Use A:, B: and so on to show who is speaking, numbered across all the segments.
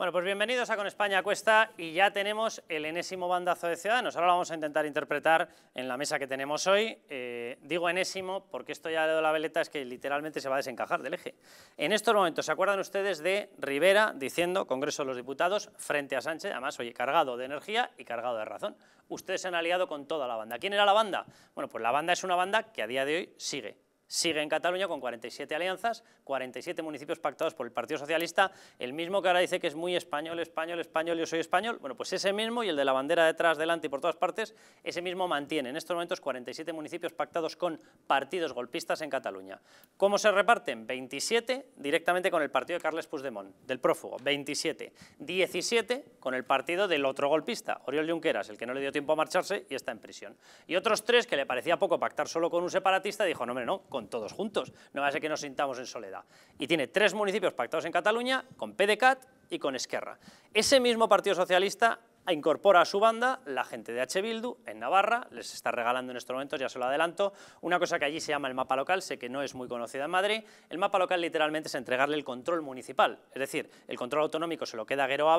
A: Bueno, pues bienvenidos a Con España Cuesta y ya tenemos el enésimo bandazo de Ciudadanos. Ahora lo vamos a intentar interpretar en la mesa que tenemos hoy. Eh, digo enésimo porque esto ya le doy la veleta, es que literalmente se va a desencajar del eje. En estos momentos, ¿se acuerdan ustedes de Rivera diciendo Congreso de los Diputados frente a Sánchez? Además, oye, cargado de energía y cargado de razón. Ustedes se han aliado con toda la banda. ¿Quién era la banda? Bueno, pues la banda es una banda que a día de hoy sigue sigue en Cataluña con 47 alianzas, 47 municipios pactados por el Partido Socialista, el mismo que ahora dice que es muy español, español, español, yo soy español, bueno, pues ese mismo y el de la bandera detrás, delante y por todas partes, ese mismo mantiene en estos momentos 47 municipios pactados con partidos golpistas en Cataluña. ¿Cómo se reparten? 27 directamente con el partido de Carles Puigdemont, del prófugo, 27. 17 con el partido del otro golpista, Oriol Junqueras, el que no le dio tiempo a marcharse y está en prisión. Y otros tres que le parecía poco pactar solo con un separatista, dijo, no, hombre, no, todos juntos, no va a ser que nos sintamos en soledad. Y tiene tres municipios pactados en Cataluña, con PDCAT y con Esquerra. Ese mismo Partido Socialista incorpora a su banda la gente de H. Bildu en Navarra, les está regalando en estos momentos, ya se lo adelanto, una cosa que allí se llama el mapa local, sé que no es muy conocida en Madrid, el mapa local literalmente es entregarle el control municipal, es decir, el control autonómico se lo queda a Guero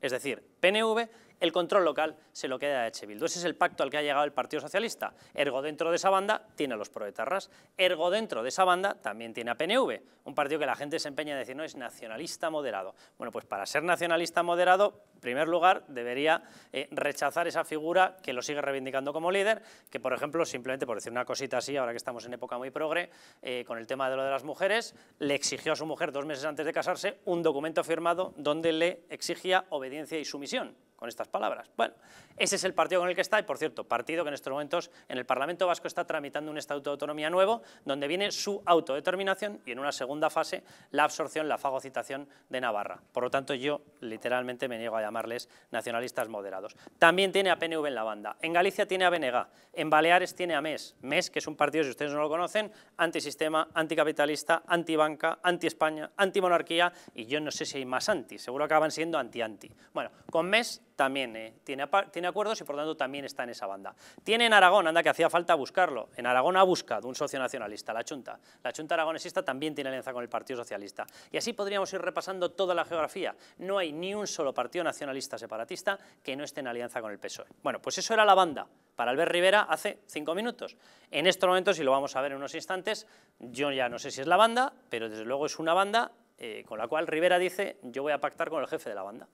A: es decir, PNV, el control local se lo queda a Echevildo, Ese es el pacto al que ha llegado el Partido Socialista. Ergo dentro de esa banda tiene a los proetarras. Ergo dentro de esa banda también tiene a PNV, un partido que la gente se empeña a decir no es nacionalista moderado. Bueno, pues para ser nacionalista moderado, en primer lugar, debería eh, rechazar esa figura que lo sigue reivindicando como líder, que por ejemplo, simplemente por decir una cosita así, ahora que estamos en época muy progre, eh, con el tema de lo de las mujeres, le exigió a su mujer dos meses antes de casarse un documento firmado donde le exigía obediencia y sumisión con estas palabras. Bueno, ese es el partido con el que está, y por cierto, partido que en estos momentos en el Parlamento Vasco está tramitando un Estatuto de Autonomía nuevo, donde viene su autodeterminación y en una segunda fase la absorción, la fagocitación de Navarra. Por lo tanto, yo literalmente me niego a llamarles nacionalistas moderados. También tiene a PNV en la banda, en Galicia tiene a BNG, en Baleares tiene a MES, MES que es un partido, si ustedes no lo conocen, antisistema, anticapitalista, antibanca, anti-España, antimonarquía, y yo no sé si hay más anti, seguro acaban siendo anti-anti. Bueno, con MES también eh, tiene, tiene acuerdos y por tanto también está en esa banda. Tiene en Aragón, anda que hacía falta buscarlo, en Aragón ha buscado un socio nacionalista, la chunta, La chunta aragonesista también tiene alianza con el Partido Socialista. Y así podríamos ir repasando toda la geografía. No hay ni un solo partido nacionalista separatista que no esté en alianza con el PSOE. Bueno, pues eso era la banda para Albert Rivera hace cinco minutos. En estos momentos, y lo vamos a ver en unos instantes, yo ya no sé si es la banda, pero desde luego es una banda eh, con la cual Rivera dice, yo voy a pactar con el jefe de la banda.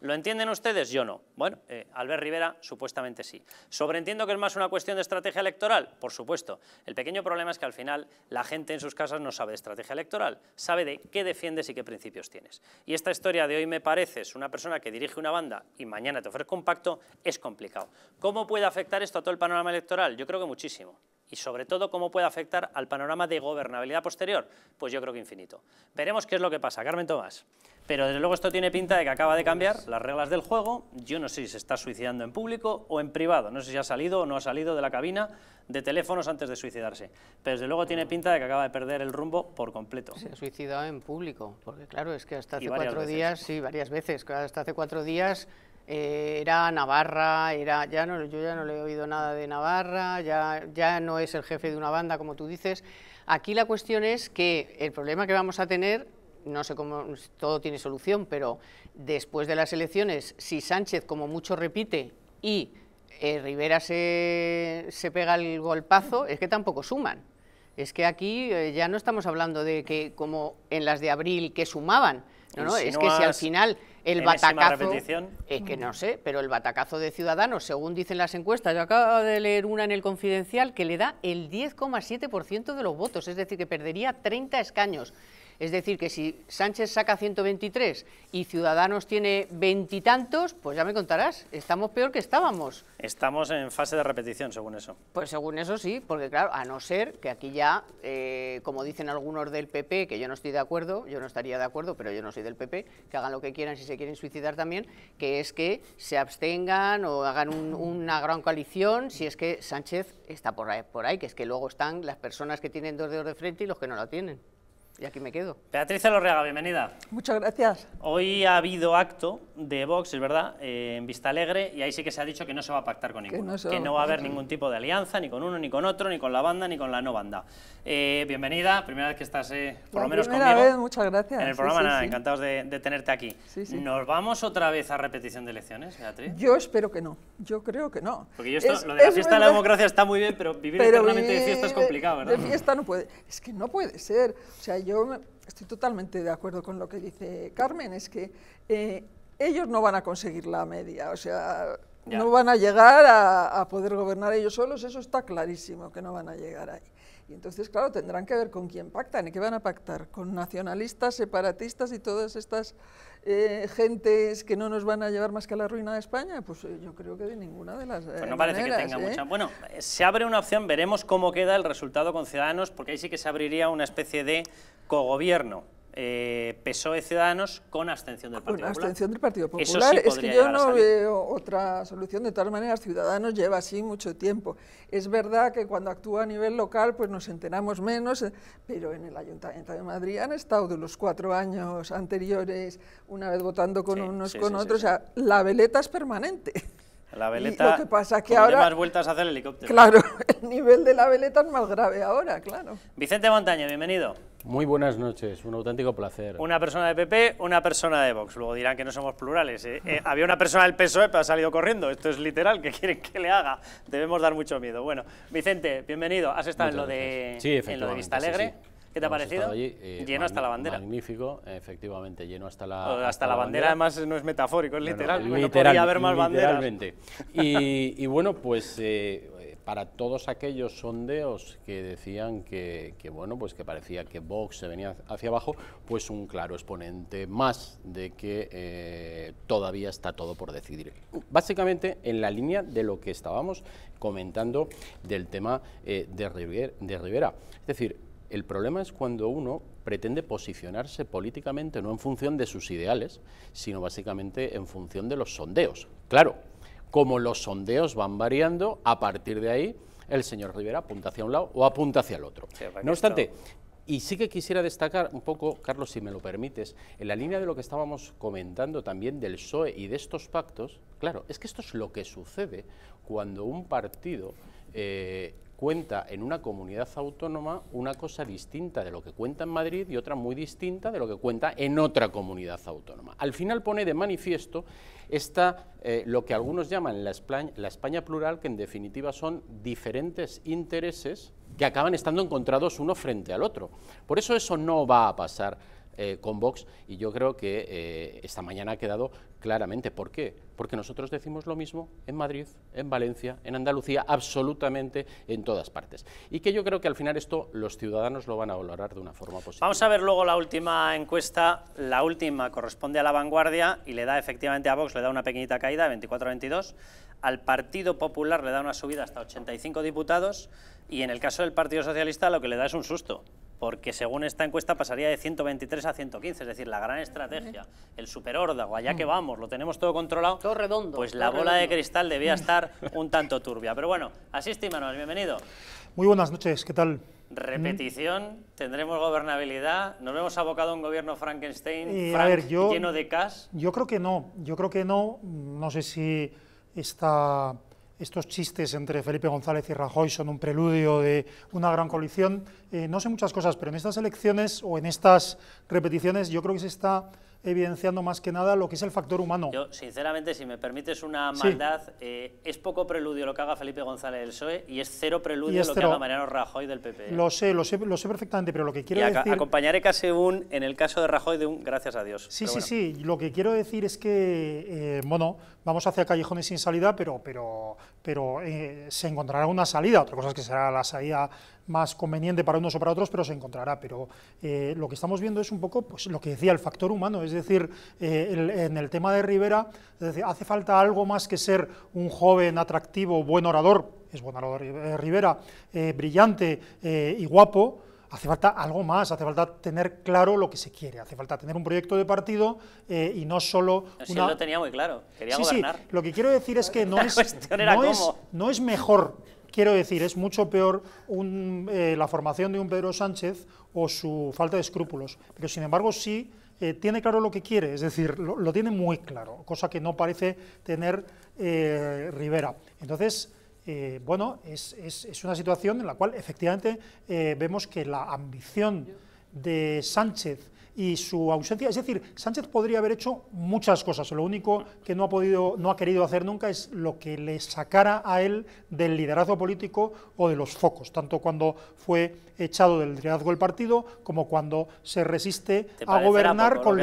A: ¿Lo entienden ustedes? Yo no. Bueno, eh, Albert Rivera supuestamente sí. ¿Sobreentiendo que es más una cuestión de estrategia electoral? Por supuesto. El pequeño problema es que al final la gente en sus casas no sabe de estrategia electoral, sabe de qué defiendes y qué principios tienes. Y esta historia de hoy me pareces una persona que dirige una banda y mañana te ofrezco un pacto es complicado. ¿Cómo puede afectar esto a todo el panorama electoral? Yo creo que muchísimo y sobre todo cómo puede afectar al panorama de gobernabilidad posterior, pues yo creo que infinito. Veremos qué es lo que pasa, Carmen Tomás. Pero desde luego esto tiene pinta de que acaba de cambiar las reglas del juego. Yo no sé si se está suicidando en público o en privado. No sé si ha salido o no ha salido de la cabina de teléfonos antes de suicidarse. Pero desde luego tiene pinta de que acaba de perder el rumbo por completo. Se ha suicidado en público, porque claro, es que hasta hace cuatro días,
B: sí, varias veces, hasta hace cuatro días eh, era Navarra, era, ya no, yo ya no le he oído nada de Navarra, ya, ya no es el jefe de una banda, como tú dices. Aquí la cuestión es que el problema que vamos a tener no sé cómo todo tiene solución, pero después de las elecciones, si Sánchez, como mucho repite, y eh, Rivera se, pega el golpazo, es que tampoco suman. Es que aquí eh, ya no estamos hablando de que, como en las de abril, que sumaban, no, no, es que si al final el batacazo, es que no mm. sé, pero el batacazo de Ciudadanos, según dicen las encuestas, yo acabo de leer una en el Confidencial que le da el 10,7% de los votos, es decir, que perdería 30 escaños. Es decir, que si Sánchez saca 123 y Ciudadanos tiene veintitantos, pues ya me contarás, estamos peor que estábamos.
A: Estamos en fase de repetición, según eso. Pues
B: según eso sí, porque claro, a no ser que aquí ya, eh, como dicen algunos del PP, que yo no estoy de acuerdo, yo no estaría de acuerdo, pero yo no soy del PP, que hagan lo que quieran si se quieren suicidar también, que es que se abstengan o hagan una gran coalición, si es que Sánchez está por ahí, por ahí, que es que luego están las personas que tienen dos dedos de frente y los que no la tienen y aquí me quedo.
A: Beatriz Lorrega, bienvenida.
C: Muchas gracias.
A: Hoy ha habido acto de Vox, es verdad, eh, en Vista Alegre, y ahí sí que se ha dicho que no se va a pactar con ninguno, que no, va a haber ningún tipo de alianza, ni con uno, ni con otro, ni con la banda, ni con la no banda. Eh, bienvenida, primera vez que estás, eh, por lo menos primera conmigo. Vez,
C: muchas gracias. En el programa,
A: encantados de, tenerte aquí. ¿Nos vamos otra vez a repetición de elecciones, Beatriz?
C: Yo espero que no, yo creo que no. Porque yo esto, lo de la fiesta de la democracia
A: está muy bien, pero vivir eternamente de fiesta es complicado, ¿verdad? De fiesta
C: no puede, es que no puede ser, o sea, yo yo estoy totalmente de acuerdo con lo que dice Carmen, es que eh, ellos no van a conseguir la media, o sea, no van a llegar a poder gobernar ellos solos, eso está clarísimo, que no van a llegar ahí. Y entonces, claro, tendrán que ver con quién pactan y qué van a pactar, con nacionalistas, separatistas y todas estas eh, gentes que no nos van a llevar más que a la ruina de España. Pues eh, yo creo que de ninguna de las. Eh, pues no parece que tenga mucha.
A: Bueno, se abre una opción, veremos cómo queda el resultado con Ciudadanos, porque ahí sí que se abriría una especie de cogobierno eh, PSOE Ciudadanos con abstención del Partido Popular. abstención del
C: Partido Popular. es que yo no veo otra solución. De todas maneras, Ciudadanos lleva así mucho tiempo. Es verdad que cuando actúa a nivel local pues nos enteramos menos, eh, pero en el Ayuntamiento de Madrid han estado de los cuatro años anteriores, una vez votando con unos con otros. O sea, la veleta es permanente. La veleta, lo que pasa que ahora, más
A: vueltas hace el helicóptero. Claro,
C: el nivel de la veleta es más grave ahora, claro.
D: Vicente Montaña, bienvenido. Muy buenas noches, un auténtico placer.
A: Una persona de PP, una persona de Vox. Luego dirán que no somos plurales. ¿eh? Eh, había una persona del PSOE, pero ha salido corriendo. Esto es literal, ¿qué quieren que le haga? Debemos dar mucho miedo. Bueno, Vicente, bienvenido. Has estado en lo, de, de Vista Alegre. ¿Qué te ha parecido? Eh, lleno hasta la bandera.
D: Magnífico, efectivamente, lleno hasta la hasta, la, bandera, Además no es metafórico, es literal. No, haber más banderas. Y, y, bueno, pues eh, para todos aquellos sondeos que decían que, bueno, pues que parecía que Vox se venía hacia abajo, pues un claro exponente más de que eh, todavía está todo por decidir. Básicamente en la línea de lo que estábamos comentando del tema eh, de, de Rivera. Es decir, el problema es cuando uno pretende posicionarse políticamente no en función de sus ideales, sino básicamente en función de los sondeos. Claro, como los sondeos van variando, a partir de ahí el señor Rivera apunta hacia un lado o apunta hacia el otro. No obstante, y sí que quisiera destacar un poco, Carlos, si me lo permites, en la línea de lo que estábamos comentando también del PSOE y de estos pactos, claro, es que esto es lo que sucede cuando un partido eh, cuenta en una comunidad autónoma una cosa distinta de lo que cuenta en Madrid y otra muy distinta de lo que cuenta en otra comunidad autónoma. Al final pone de manifiesto esta, eh, lo que algunos llaman la España plural, que en definitiva son diferentes intereses que acaban estando encontrados uno frente al otro. Por eso eso no va a pasar eh, con Vox y yo creo que eh, esta mañana ha quedado claramente. ¿Por qué? Porque nosotros decimos lo mismo en Madrid, en Valencia, en Andalucía, absolutamente en todas partes. Y que yo creo que al final esto los ciudadanos lo van a valorar de una forma positiva.
A: Vamos a ver luego la última encuesta. La última corresponde a la vanguardia y le da efectivamente a Vox, le da una pequeñita caída, 24-22. Al Partido Popular le da una subida hasta 85 diputados y en el caso del Partido Socialista lo que le da es un susto porque según esta encuesta pasaría de 123 a 115, es decir, la gran estrategia, el superórdago, allá que mm. vamos, lo tenemos todo controlado, todo redondo, pues la bola de cristal debía mm. estar un tanto turbia. Pero bueno, asiste Manuel, bienvenido.
E: Muy buenas noches, ¿qué tal?
A: Repetición, tendremos gobernabilidad, nos hemos abocado a un gobierno Frankenstein eh, lleno de cash.
E: Yo creo que no, yo creo que no, no sé si está estos chistes entre Felipe González y Rajoy son un preludio de una gran coalición. Eh, no sé muchas cosas, pero en estas elecciones o en estas repeticiones yo creo que se está evidenciando más que nada lo que es el factor humano.
A: Yo, sinceramente, si me permites una maldad, eh, es poco preludio lo que haga Felipe González del PSOE y es cero preludio lo que haga Mariano Rajoy del PP. ¿eh? Lo
E: sé, lo sé, lo sé perfectamente, pero lo que quiero y decir...
A: acompañaré casi un, en el caso de Rajoy, de un gracias a Dios. Sí, sí, sí,
E: lo que quiero decir es que, eh, bueno, vamos hacia callejones sin salida, pero, pero, pero se encontrará una salida, otra cosa es que será la salida más conveniente para unos o para otros, pero se encontrará. Pero eh, lo que estamos viendo es un poco pues, lo que decía el factor humano, es decir, eh, en el tema de Rivera, hace falta algo más que ser un joven atractivo, buen orador, es buen orador eh, Rivera, brillante y guapo, hace falta algo más, hace falta tener claro lo que se quiere, hace falta tener un proyecto de partido y no solo... No, lo
A: tenía muy claro, quería Sí, lo
E: que quiero decir es que no, es, no, es, no es mejor Quiero decir, es mucho peor eh, la formación de un Pedro Sánchez o su falta de escrúpulos, pero sin embargo sí eh, tiene claro lo que quiere, es decir, lo, tiene muy claro, cosa que no parece tener eh, Rivera. Entonces, bueno, es, una situación en la cual efectivamente vemos que la ambición de Sánchez y su ausencia. Es decir, Sánchez podría haber hecho muchas cosas. Lo único que no ha podido, no ha querido hacer nunca es lo que le sacara a él del liderazgo político o de los focos, tanto cuando fue echado del liderazgo del partido como cuando se resiste a gobernar con,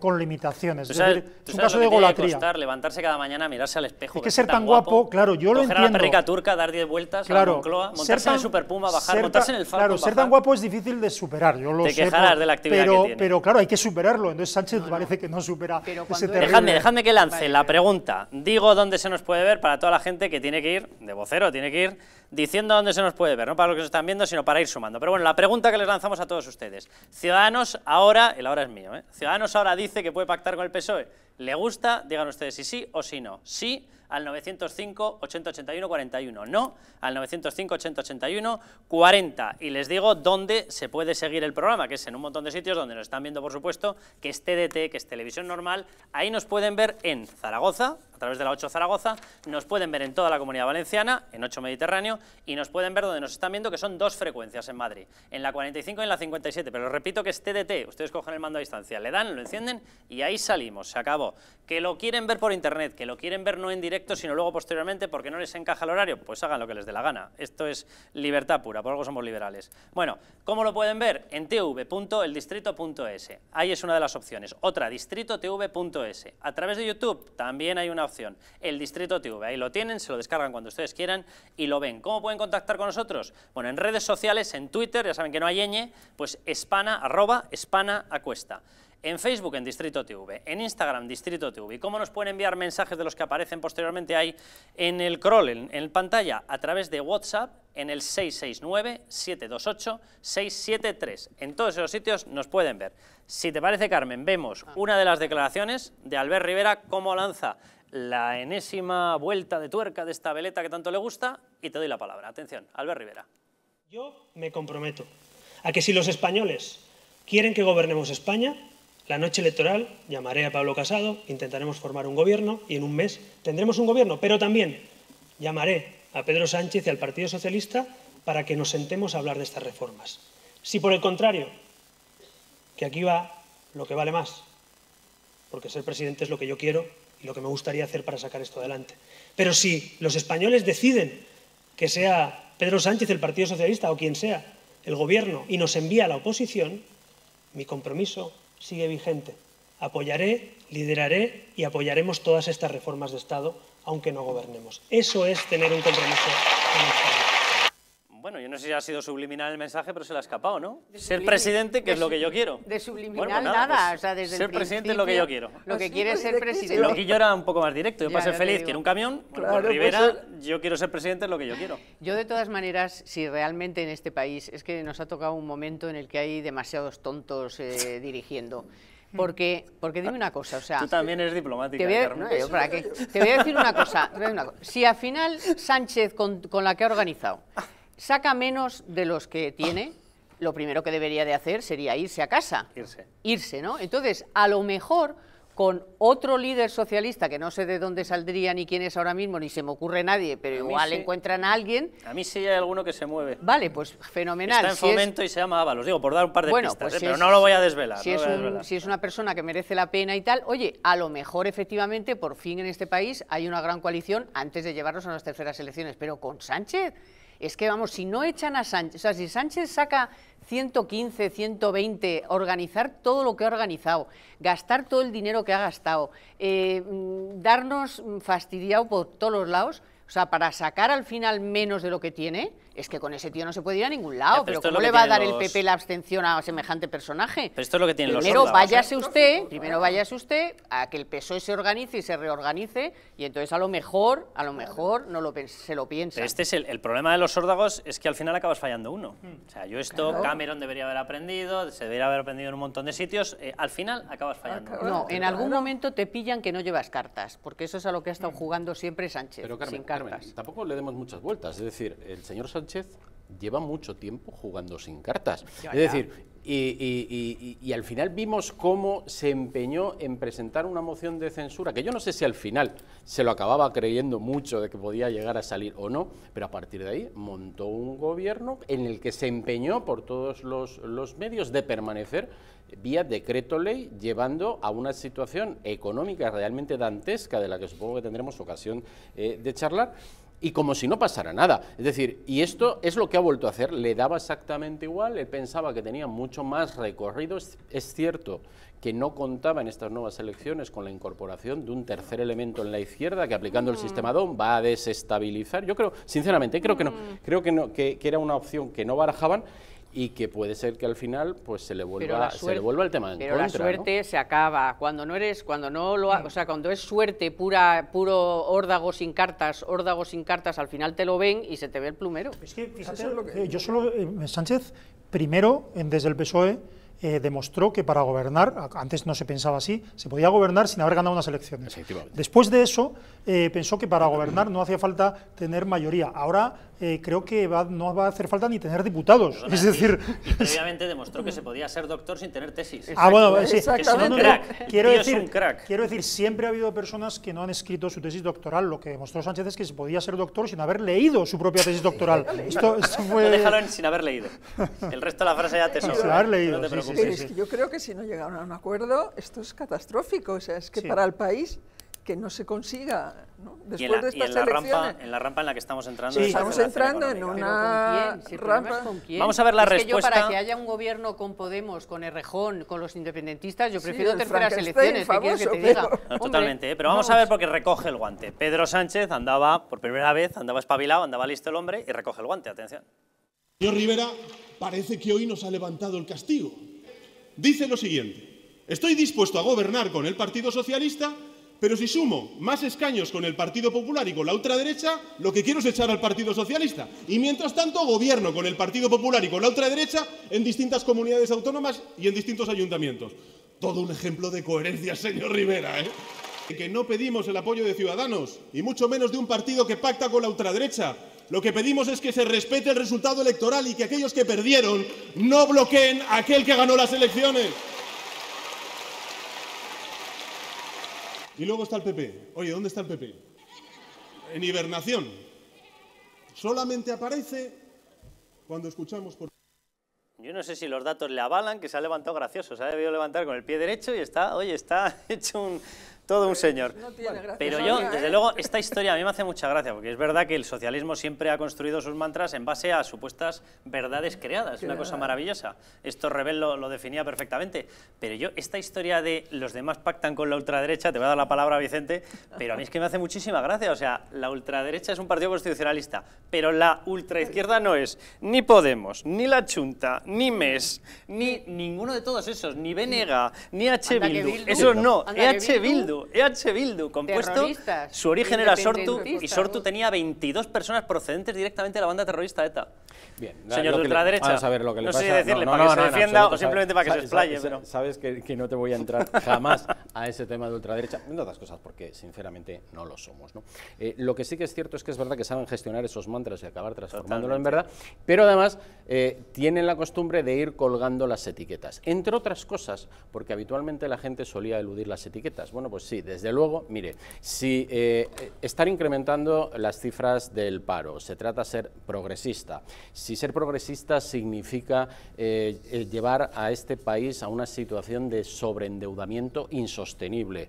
E: con, limitaciones. es, decir, un caso de golatría.
A: levantarse cada mañana, mirarse al espejo.
E: Es que ser tan guapo, claro, yo lo entiendo. A
A: turca, dar diez vueltas, montarse ser en Superpuma, bajar, montarse en el Falcon, Claro, ser tan
E: guapo es difícil de superar, yo lo de la actividad claro, hay que superarlo. Entonces Sánchez parece que no supera Pero ese terreno. Dejadme, dejadme
A: que lance la pregunta. Digo dónde se nos puede ver para toda la gente que tiene que ir, de vocero, tiene que ir diciendo dónde se nos puede ver, no para los que se están viendo, sino para ir sumando. Pero bueno, la pregunta que les lanzamos a todos ustedes. Ciudadanos ahora, el ahora es mío, ¿eh? Ciudadanos ahora dice que puede pactar con el PSOE. ¿Le gusta? Digan ustedes si sí o si no. Sí, al 905 8081 41, no al 905 8081 40. Y les digo dónde se puede seguir el programa, que es en un montón de sitios donde nos están viendo, por supuesto, que es TDT, que es televisión normal. Ahí nos pueden ver en Zaragoza, a través de la 8 Zaragoza, nos pueden ver en toda la comunidad valenciana, en 8 Mediterráneo, y nos pueden ver donde nos están viendo, que son dos frecuencias en Madrid, en la 45 y en la 57, pero repito que es TDT, ustedes cogen el mando a distancia, le dan, lo encienden y ahí salimos, se acabó. Que lo quieren ver por internet, que lo quieren ver no en directo, sino luego posteriormente porque no les encaja el horario, pues hagan lo que les dé la gana. Esto es libertad pura, por algo somos liberales. Bueno, ¿cómo lo pueden ver? En tv.eldistrito.es. Ahí es una de las opciones. Otra, distrito distritotv.es. A través de YouTube también hay una el Distrito TV. Ahí lo tienen, se lo descargan cuando ustedes quieran y lo ven. ¿Cómo pueden contactar con nosotros? Bueno, en redes sociales, en Twitter, ya saben que no hay ñ, pues espana, arroba, espana, acuesta en Facebook en Distrito TV, en Instagram Distrito TV. ¿Cómo nos pueden enviar mensajes de los que aparecen posteriormente ahí en el crawl, en, en pantalla? A través de WhatsApp en el 669-728-673. En todos esos sitios nos pueden ver. Si te parece, Carmen, vemos ah. una de las declaraciones de Albert Rivera, cómo lanza la enésima vuelta de tuerca de esta veleta que tanto le gusta y te doy la palabra. Atención, Albert Rivera.
F: Yo me comprometo a que si los españoles quieren que gobernemos España, la noche electoral llamaré a Pablo Casado, intentaremos formar un gobierno y en un mes tendremos un gobierno, pero también llamaré a Pedro Sánchez y al Partido Socialista para que nos sentemos a hablar de estas reformas. Si por el contrario, que aquí va lo que vale más, porque ser presidente es lo que yo quiero lo que me gustaría hacer para sacar esto adelante. Pero si los españoles deciden que sea Pedro Sánchez, el Partido Socialista o quien sea, el gobierno, y nos envía a la oposición, mi compromiso sigue vigente. Apoyaré, lideraré y apoyaremos todas estas reformas de Estado, aunque no gobernemos. Eso es tener un compromiso. Con
A: no sé si ha sido subliminal el mensaje, pero se le ha escapado, ¿no? ser presidente, que es lo que yo quiero. De subliminal nada,
B: pues o sea, Ser presidente es lo que yo quiero. Lo que quiere es ser presidente. Lo que
A: yo era un poco más directo. Yo feliz, quiero un camión. Pues Rivera, yo quiero ser presidente, es lo que yo quiero.
B: Yo, de todas maneras, si realmente en este país es que nos ha tocado un momento en el que hay demasiados tontos eh, dirigiendo. Porque, porque dime una cosa, o sea... Tú también eres diplomático te voy a, decir una cosa, Si al final Sánchez, con, con la que ha organizado, saca menos de los que tiene, lo primero que debería de hacer sería irse a casa. Irse. Irse, ¿no? Entonces, a lo mejor con otro líder socialista, que no sé de dónde saldría ni quién es ahora mismo, ni se me ocurre nadie, pero igual encuentran a alguien. A mí sí hay alguno que se mueve. Vale, pues fenomenal. Está en fomento
A: y se llama Ábalos, digo, por dar un par de pistas, pues ¿eh? pero no lo voy a desvelar. Si, es desvelar. si
B: es una persona que merece la pena y tal, oye, a lo mejor efectivamente, por fin en este país hay una gran coalición antes de llevarnos a las terceras elecciones, pero con Sánchez es que, vamos, si no echan a Sánchez, o sea, si Sánchez saca 115, 120, organizar todo lo que ha organizado, gastar todo el dinero que ha gastado, eh, mm, darnos mm, fastidiado por todos los lados, o sea, para sacar al final menos de lo que tiene, es que con ese tío no se puede ir a ningún lado. pero, ¿cómo le va a dar el PP la abstención a semejante personaje? Pero esto
A: es lo que tienen primero ¿eh? váyase
B: usted, Primero váyase usted a que el PSOE se organice y se reorganice y entonces a lo mejor,
A: a lo mejor no lo se lo piensa. este es el, problema de los sórdagos es que al final acabas fallando uno. O sea, yo esto Cameron debería haber aprendido, se debería haber aprendido en un montón de sitios, eh, al final acabas fallando.
B: no, en algún momento te pillan que no llevas cartas, porque eso es a lo que ha estado mm. jugando siempre Sánchez, sin
D: cartas. tampoco le demos muchas vueltas, es decir, el señor Sánchez lleva mucho tiempo jugando sin cartas. es decir, y, al final vimos cómo se empeñó en presentar una moción de censura, que yo no sé si al final se lo acababa creyendo mucho de que podía llegar a salir o no, pero a partir de ahí montó un gobierno en el que se empeñó por todos los, medios de permanecer vía decreto ley, llevando a una situación económica realmente dantesca, de la que supongo que tendremos ocasión eh, de charlar y como si no pasara nada. Es decir, y esto es lo que ha vuelto a hacer, le daba exactamente igual, él pensaba que tenía mucho más recorrido, es, cierto que no contaba en estas nuevas elecciones con la incorporación de un tercer elemento en la izquierda que aplicando el mm. sistema DOM va a desestabilizar. Yo creo, sinceramente, creo que no, mm. creo que no, que era una opción que no barajaban y que puede ser que al final pues se le vuelva se le el tema pero la suerte
B: se acaba cuando no eres cuando no lo mm. o sea cuando es suerte pura puro órdago sin cartas sin cartas al final te lo ven y se te ve el plumero eh, yo
E: solo eh, Sánchez primero desde el PSOE eh, demostró que para gobernar, antes no se pensaba así, se podía gobernar sin haber ganado unas elecciones. Después de eso, pensó que para gobernar no hacía falta tener mayoría. Ahora eh, creo que no va a hacer falta ni tener diputados. es decir,
A: previamente demostró que se podía ser doctor sin tener tesis. ah, bueno, sí, quiero decir, es un crack.
E: quiero decir, siempre ha habido personas que no han escrito su tesis doctoral. Lo que demostró Sánchez es que se podía ser doctor sin haber leído su propia tesis doctoral. esto, fue...
A: sin haber leído. El resto de la frase ya te sobra. Sin haber
C: yo creo que si no llegaron a un acuerdo, esto es catastrófico. O sea, es que para el país que no se consiga después
A: de estas en la elecciones. Rampa, en la rampa en la que estamos entrando. estamos entrando en una rampa. Vamos a ver la respuesta. yo para que
B: haya un gobierno con Podemos, con Errejón, con los independentistas, yo prefiero terceras elecciones. que te diga?
D: totalmente,
A: ¿eh? pero vamos, vamos, a ver porque recoge el guante. Pedro Sánchez andaba, por primera vez, andaba espabilado, andaba listo el hombre y recoge el guante. Atención.
D: Señor Rivera, parece que hoy nos ha levantado el castigo. Dice lo siguiente. Estoy dispuesto a gobernar con el Partido Socialista pero si sumo más escaños con el Partido Popular y con la ultraderecha, lo que quiero es echar al Partido Socialista. Y mientras tanto, gobierno con el Partido Popular y con la ultraderecha en distintas comunidades autónomas y en distintos ayuntamientos. Todo un ejemplo de coherencia, señor Rivera, ¿eh? Que no pedimos el apoyo de Ciudadanos, y mucho menos de un partido que pacta con la ultraderecha. Lo que pedimos es que se respete el resultado electoral y que aquellos que perdieron no bloqueen a aquel que ganó las elecciones.
E: Y luego está el PP. Oye, ¿dónde está el PP? En hibernación. Solamente aparece cuando escuchamos
D: por...
A: Yo no sé si los datos le avalan, que se ha levantado gracioso, se ha debido levantar con el pie derecho y está, oye, está hecho un, todo un señor. Pero yo, desde ¿eh? luego, esta historia a mí me hace mucha gracia, porque es verdad que el socialismo siempre ha construido sus mantras en base a supuestas verdades creadas, es una cosa maravillosa. Esto Rebel lo, definía perfectamente. Pero yo, esta historia de los demás pactan con la ultraderecha, te voy a dar la palabra, Vicente, pero a mí es que me hace muchísima gracia. O sea, la ultraderecha es un partido constitucionalista, pero la ultraizquierda no es ni Podemos, ni la Chunta, ni MES, ni ninguno de todos esos, ni Venega, ni H. Bildu. Eso no, H. Bildu. EH Bildu, compuesto. Su origen era Sortu y Sortu tenía 22 personas procedentes directamente de la banda terrorista ETA. Bien, señor de
D: ultraderecha. no sé decirle para que se defienda o simplemente para que se explaye. Sabes, que, no te voy a entrar jamás a ese tema de ultraderecha, entre otras cosas porque sinceramente no lo somos. ¿no? Eh, lo que sí que es cierto es que es verdad que saben gestionar esos mantras y acabar transformándolo en verdad, pero además eh, tienen la costumbre de ir colgando las etiquetas. Entre otras cosas, porque habitualmente la gente solía eludir las etiquetas. Bueno, pues sí, desde luego, mire, si eh, estar incrementando las cifras del paro, se trata de ser progresista. Si ser progresista significa eh, eh, llevar a este país a una situación de sobreendeudamiento insostenible.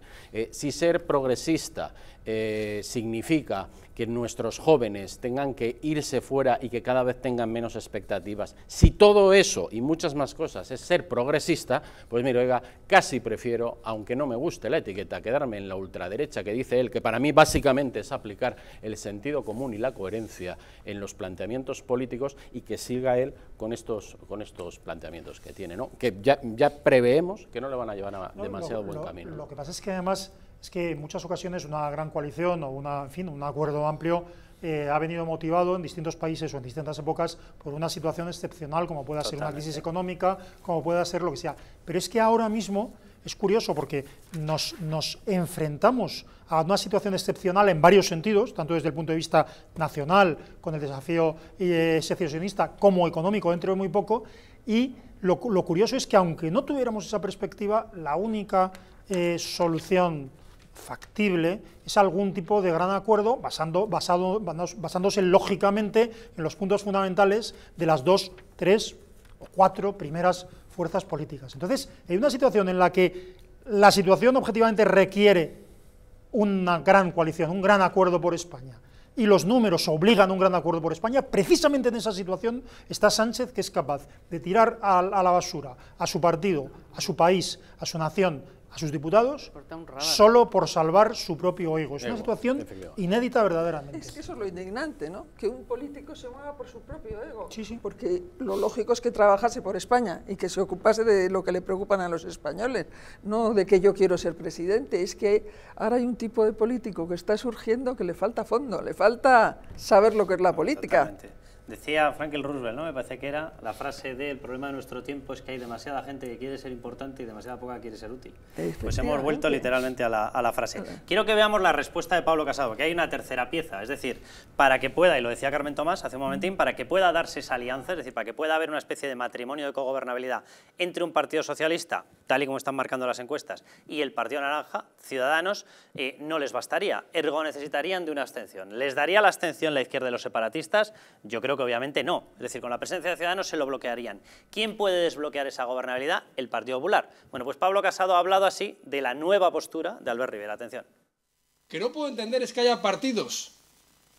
D: si ser progresista eh, significa que nuestros jóvenes tengan que irse fuera y que cada vez tengan menos expectativas. Si todo eso y muchas más cosas es ser progresista, pues mira, oiga, casi prefiero, aunque no me guste la etiqueta, quedarme en la ultraderecha que dice él, que para mí básicamente es aplicar el sentido común y la coherencia en los planteamientos políticos y que siga él con estos, con estos planteamientos que tiene, ¿no? Que ya, preveemos que no le van a llevar a demasiado buen camino. Lo
E: que pasa es que además es que en muchas ocasiones una gran coalición o una, fin, un acuerdo amplio eh, ha venido motivado en distintos países o en distintas épocas por una situación excepcional, como pueda ser una crisis económica, como pueda ser lo que sea. Pero es que ahora mismo es curioso porque nos, nos, enfrentamos a una situación excepcional en varios sentidos, tanto desde el punto de vista nacional, con el desafío eh, secesionista, como económico dentro de muy poco, y lo, curioso es que aunque no tuviéramos esa perspectiva, la única eh, solución factible es algún tipo de gran acuerdo basándose lógicamente en los puntos fundamentales de las dos, tres o cuatro primeras fuerzas políticas. Entonces, hay una situación en la que la situación objetivamente requiere una gran coalición, un gran acuerdo por España, y los números obligan a un gran acuerdo por España, precisamente en esa situación está Sánchez, que es capaz de tirar a la basura a su partido, a su país, a su nación, a sus diputados solo por salvar su propio ego. Es una eh, situación inédita verdaderamente.
C: Es que eso es lo indignante, ¿no? Que un político se mueva por su propio ego. Sí, Porque lo lógico es que trabajase por España y que se ocupase de lo que le preocupan a los españoles, no de que yo quiero ser presidente. Es que ahora hay un tipo de político que está surgiendo que le falta fondo, le falta saber lo que es la política.
A: Decía Franklin Roosevelt, ¿no? Me parece que era la frase del problema de nuestro tiempo es que hay demasiada gente que quiere ser importante y demasiada poca quiere ser útil. Pues hemos vuelto literalmente a la, frase. Quiero que veamos la respuesta de Pablo Casado, que hay una tercera pieza, es decir, para que pueda, y lo decía Carmen Tomás hace un momentín, para que pueda darse esa alianza, es decir, para que pueda haber una especie de matrimonio de cogobernabilidad entre un partido socialista, tal y como están marcando las encuestas, y el Partido Naranja, Ciudadanos, eh, no les bastaría, ergo necesitarían de una abstención. ¿Les daría la abstención la izquierda de los separatistas? Yo creo que obviamente no. Es decir, con la presencia de Ciudadanos se lo bloquearían. ¿Quién puede desbloquear esa gobernabilidad? El Partido Popular. Bueno, pues Pablo Casado ha hablado así de la nueva postura de Albert Rivera. Atención. Que no puedo entender es que haya partidos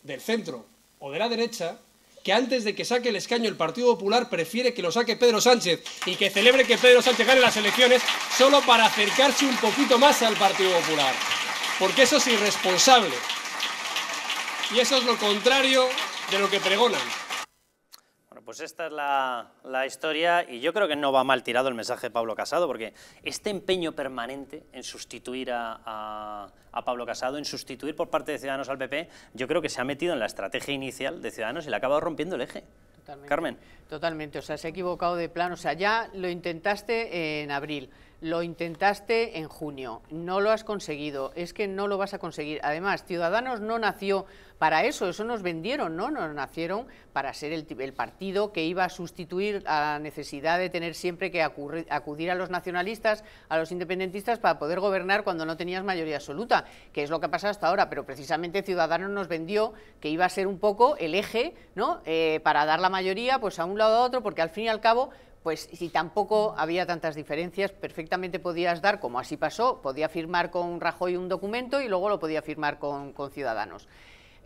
A: del centro o de la derecha que antes de que saque el escaño el Partido Popular
F: prefiere que lo saque Pedro Sánchez y que celebre que Pedro Sánchez gane las elecciones solo para acercarse un poquito más al Partido Popular. Porque eso es irresponsable. Y eso es lo contrario de lo que pregonan
A: pues esta es la, historia y yo creo que no va mal tirado el mensaje de Pablo Casado, porque este empeño permanente en sustituir a, Pablo Casado, en sustituir por parte de Ciudadanos al PP, yo creo que se ha metido en la estrategia inicial de Ciudadanos y le ha acabado rompiendo el eje. Totalmente, Carmen. Totalmente,
B: o sea, se ha equivocado de plano, o sea, ya lo intentaste en abril, lo intentaste en junio, no lo has conseguido, es que no lo vas a conseguir. Además, Ciudadanos no nació para eso, eso nos vendieron, ¿no? Nos nacieron para ser el, partido que iba a sustituir a la necesidad de tener siempre que acudir a los nacionalistas, a los independentistas, para poder gobernar cuando no tenías mayoría absoluta, que es lo que ha pasado hasta ahora. Pero precisamente Ciudadanos nos vendió que iba a ser un poco el eje, ¿no? Eh, para dar la mayoría pues a un lado a otro, porque al fin y al cabo pues si tampoco había tantas diferencias, perfectamente podías dar, como así pasó, podía firmar con Rajoy un documento y luego lo podía firmar con, Ciudadanos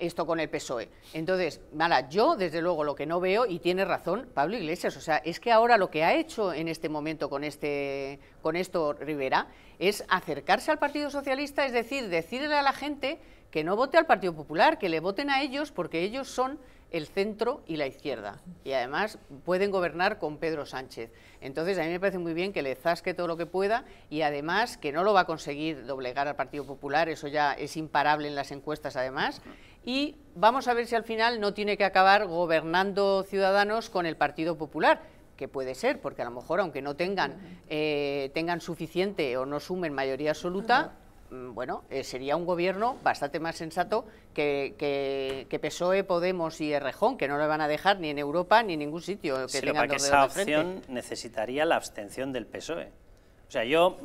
B: esto con el PSOE. Entonces, mala, yo desde luego lo que no veo, y tiene razón Pablo Iglesias, o sea, es que ahora lo que ha hecho en este momento con, este, con esto Rivera es acercarse al Partido Socialista, es decir, decirle a la gente que no vote al Partido Popular, que le voten a ellos porque ellos son el centro y la izquierda. Y además pueden gobernar con Pedro Sánchez. Entonces a mí me parece muy bien que le zasque todo lo que pueda y además que no lo va a conseguir doblegar al Partido Popular, eso ya es imparable en las encuestas además. Y vamos a ver si al final no tiene que acabar gobernando Ciudadanos con el Partido Popular, que puede ser, porque a lo mejor aunque no tengan, eh, tengan suficiente o no sumen mayoría absoluta, Mm, bueno, eh, sería un gobierno bastante más sensato
A: que,
B: PSOE, e, Podemos y Errejón, que no lo van a dejar ni en Europa ni en ningún sitio. Que pero para que esa opción
A: necesitaría la abstención del PSOE. O sea, yo,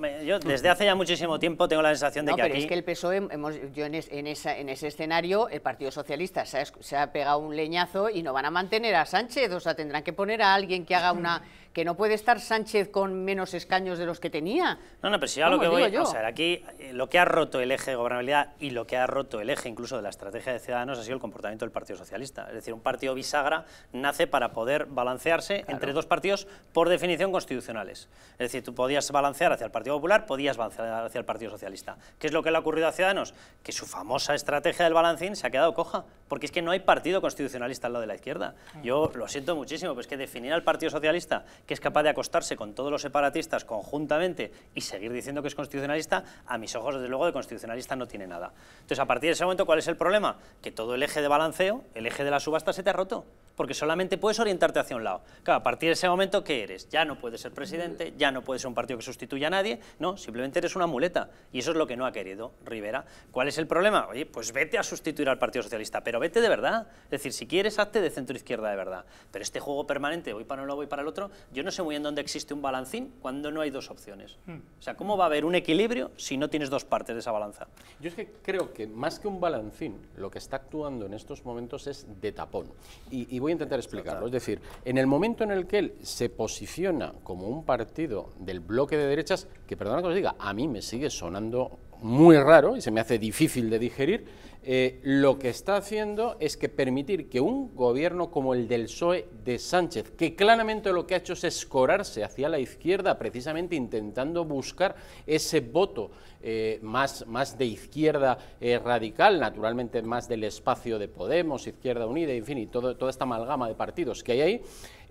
A: desde hace ya muchísimo tiempo tengo la sensación de no, que pero es que el
B: PSOE, yo en, esa, en, ese escenario, el Partido Socialista se ha, pegado un leñazo y no van a mantener a Sánchez, o sea, tendrán que poner a alguien que haga una... que no puede estar Sánchez con menos escaños de los que tenía.
A: No, no, pero si ya lo que voy... Yo? O sea, aquí eh, lo que ha roto el eje de gobernabilidad y lo que ha roto el eje incluso de la estrategia de Ciudadanos ha sido el comportamiento del Partido Socialista. Es decir, un partido bisagra nace para poder balancearse entre dos partidos por definición constitucionales. Es decir, tú podías balancear hacia el Partido Popular, podías avanzar hacia el Partido Socialista. ¿Qué es lo que le ha ocurrido a Ciudadanos? Que su famosa estrategia del balancín se ha quedado coja, porque es que no hay partido constitucionalista al lado de la izquierda. Mm. Yo lo siento muchísimo, pero es que definir al Partido Socialista, que es capaz de acostarse con todos los separatistas conjuntamente y seguir diciendo que es constitucionalista, a mis ojos, desde luego, de constitucionalista no tiene nada. Entonces, a partir de ese momento, ¿cuál es el problema? Que todo el eje de balanceo, el eje de la subasta, se te ha roto porque solamente puedes orientarte hacia un lado. Claro, a partir de ese momento, ¿qué eres? Ya no puedes ser presidente, ya no puedes ser un partido que sustituya a nadie, no, simplemente eres una muleta. Y eso es lo que no ha querido Rivera. ¿Cuál es el problema? Oye, pues vete a sustituir al Partido Socialista, pero vete de verdad. Es decir, si quieres, hazte de centro-izquierda de verdad. Pero este juego permanente, voy para un lado, voy para el otro, yo no sé muy bien dónde existe un balancín cuando no hay dos opciones. Hmm. O sea, ¿cómo va a haber un equilibrio
D: si no tienes dos partes de esa balanza? Yo es que creo que más que un balancín, lo que está actuando en estos momentos es de tapón. y, y voy a intentar explicarlo. Es decir, en el momento en el que él se posiciona como un partido del bloque de derechas, que perdona que os diga, a mí me sigue sonando muy raro y se me hace difícil de digerir, eh, lo que está haciendo es que permitir que un gobierno como el del PSOE de Sánchez, que claramente lo que ha hecho es escorarse hacia la izquierda, precisamente intentando buscar ese voto eh, más, más, de izquierda eh, radical, naturalmente más del espacio de Podemos, Izquierda Unida, en fin, y toda esta amalgama de partidos que hay ahí,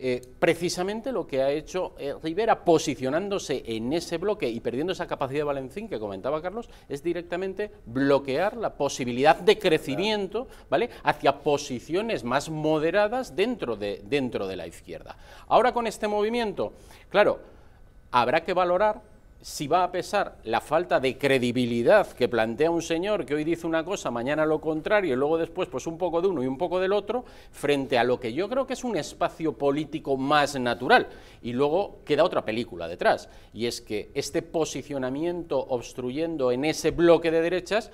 D: eh, precisamente lo que ha hecho eh, Rivera, posicionándose en ese bloque y perdiendo esa capacidad de Valencín que comentaba Carlos, es directamente bloquear la posibilidad de crecimiento ¿vale? hacia posiciones más moderadas dentro de, dentro de la izquierda. Ahora con este movimiento, claro, habrá que valorar si va a pesar la falta de credibilidad que plantea un señor que hoy dice una cosa, mañana lo contrario y luego después pues un poco de uno y un poco del otro, frente a lo que yo creo que es un espacio político más natural. Y luego queda otra película detrás, y es que este posicionamiento obstruyendo en ese bloque de derechas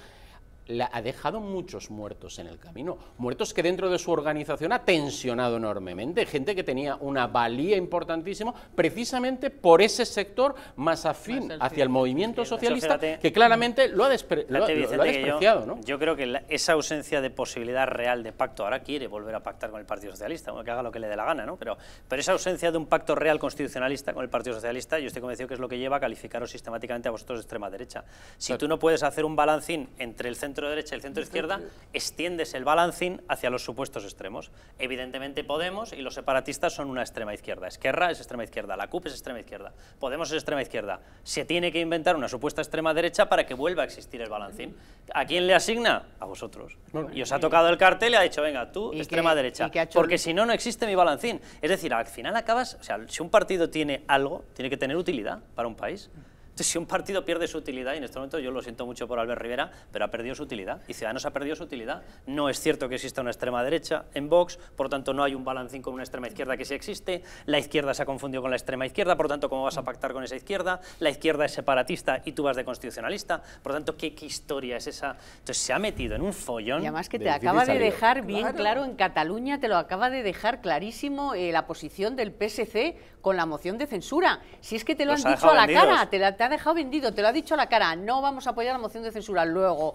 D: la, ha dejado muchos muertos en el camino, muertos que dentro de su organización ha tensionado enormemente, gente que tenía una valía importantísima precisamente por ese sector más afín hacia el movimiento socialista que claramente lo ha, despreciado. Yo, ¿no?
A: yo, creo que esa ausencia de posibilidad real de pacto, ahora quiere volver a pactar con el Partido Socialista, que haga lo que le dé la gana, ¿no? pero, pero esa ausencia de un pacto real constitucionalista con el Partido Socialista, yo estoy convencido que es lo que lleva a calificaros sistemáticamente a vosotros de extrema derecha. Si tú no puedes hacer un balancín entre el centro centro-derecha y el centro-izquierda, extiendes el balancín hacia los supuestos extremos. Evidentemente Podemos y los separatistas son una extrema izquierda. Esquerra es extrema izquierda, la CUP es extrema izquierda, Podemos es extrema izquierda. Se tiene que inventar una supuesta extrema derecha para que vuelva a existir el balancín. ¿A quién le asigna? A vosotros. Y os ha tocado el cartel y ha dicho, venga, tú, extrema derecha. Porque si no, no existe mi balancín. Es decir, al final acabas, o sea, si un partido tiene algo, tiene que tener utilidad para un país. si un partido pierde su utilidad, y en este momento yo lo siento mucho por Albert Rivera, pero ha perdido su utilidad, y Ciudadanos ha perdido su utilidad. No es cierto que exista una extrema derecha en Vox, por lo tanto no hay un balancín con una extrema izquierda que sí existe, la izquierda se ha confundido con la extrema izquierda, por tanto, ¿cómo vas a pactar con esa izquierda? La izquierda es separatista y tú vas de constitucionalista, por lo tanto, ¿qué, historia es esa? Entonces, se ha metido en un follón... Y además que te acaba de dejar bien claro.
B: en Cataluña, te lo acaba de dejar clarísimo eh, la posición del PSC con la moción de censura. Si es que te lo has han dicho a la cara, te la ha dejado vendido, te lo ha dicho a la cara, no vamos a apoyar la moción de censura. Luego,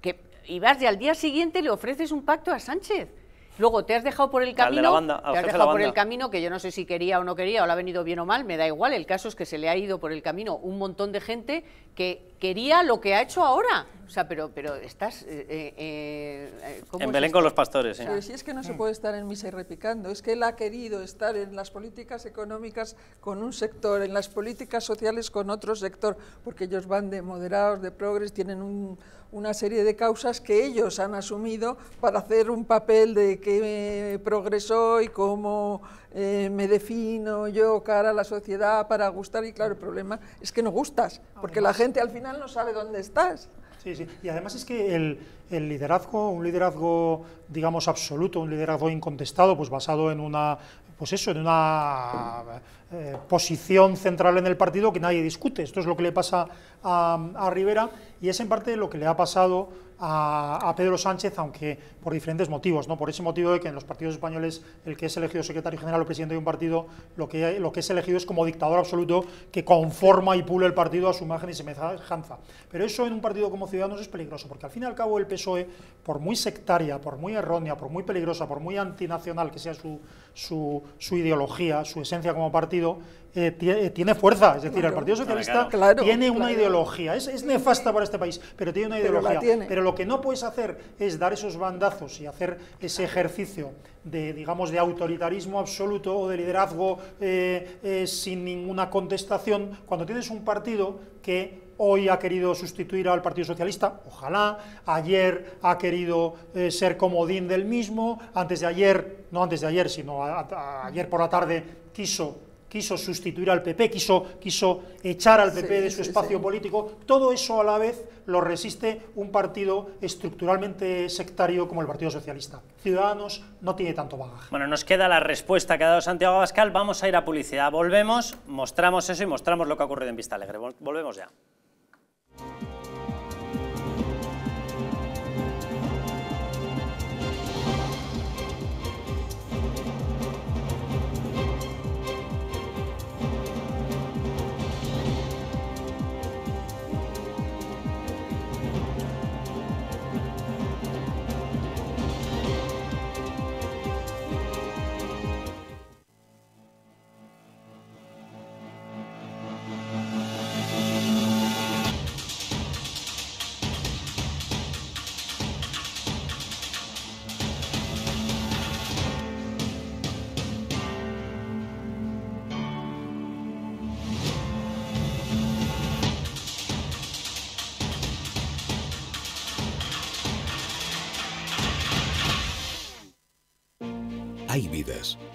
B: que y al día siguiente le ofreces un pacto a Sánchez. Luego te has dejado por el camino, dejado por el camino que yo no sé si quería o no quería, o le ha venido bien o mal, me da igual. El caso es que se le ha ido por el camino un montón de gente que quería lo que ha hecho ahora. O sea, pero, pero estás... Eh, eh, eh, en Belén
C: con
A: los pastores, sí. es
C: que no se puede estar en misa y repicando, es que él ha querido estar en las políticas económicas con un sector, en las políticas sociales con otro sector, porque ellos van de moderados, de progres, tienen una serie de causas que ellos han asumido para hacer un papel de qué progreso y cómo me defino yo cara a la sociedad para gustar. Y claro, el problema es que no gustas, porque la gente al final no sabe dónde estás.
E: Sí, sí. Y además es que el, el, liderazgo, un liderazgo, digamos, absoluto, un liderazgo incontestado, pues basado en una, pues eso, en una eh, posición central en el partido que nadie discute. Esto es lo que le pasa a, a Rivera y es en parte lo que le ha pasado a, Pedro Sánchez, aunque por diferentes motivos, ¿no? Por ese motivo de que en los partidos españoles el que es elegido secretario general o presidente de un partido, lo que, lo que es elegido es como dictador absoluto que conforma y pule el partido a su imagen y semejanza. Pero eso en un partido como Ciudadanos es peligroso, porque al fin y al cabo el PSOE, por muy sectaria, por muy errónea, por muy peligrosa, por muy antinacional que sea su su, su ideología, su esencia como partido, eh, eh, tiene, fuerza. Es decir, el Partido Socialista tiene una ideología. Es, nefasta para este país, pero tiene una ideología. Pero, lo que no puedes hacer es dar esos bandazos y hacer ese ejercicio de, digamos, de autoritarismo absoluto o de liderazgo eh, sin ninguna contestación cuando tienes un partido que hoy ha querido sustituir al Partido Socialista, ojalá, ayer ha querido eh, ser comodín del mismo, antes de ayer, no antes de ayer, sino ayer por la tarde quiso quiso sustituir al PP, quiso, quiso echar al PP de su espacio político, todo eso a la vez lo resiste un partido estructuralmente sectario como el Partido Socialista. Ciudadanos no tiene tanto bagaje.
A: Bueno, nos queda la respuesta que ha dado Santiago Abascal, vamos a ir a publicidad, volvemos, mostramos eso y mostramos lo que ha ocurrido en Vista Alegre, volvemos ya. Thank you.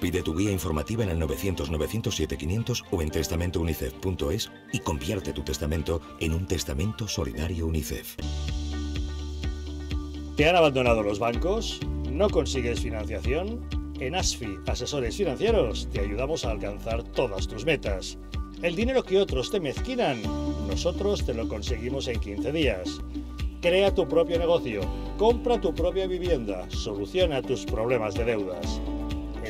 G: Pide tu guía informativa en el 900-907-500 o en testamentounicef.es y convierte tu testamento en un testamento solidario UNICEF.
F: ¿Te han abandonado los bancos? ¿No consigues financiación? En ASFI, Asesores Financieros, te ayudamos a alcanzar todas tus metas. El dinero que otros te mezquinan, nosotros te lo conseguimos en 15 días. Crea tu propio negocio, compra tu propia vivienda, soluciona tus problemas de deudas.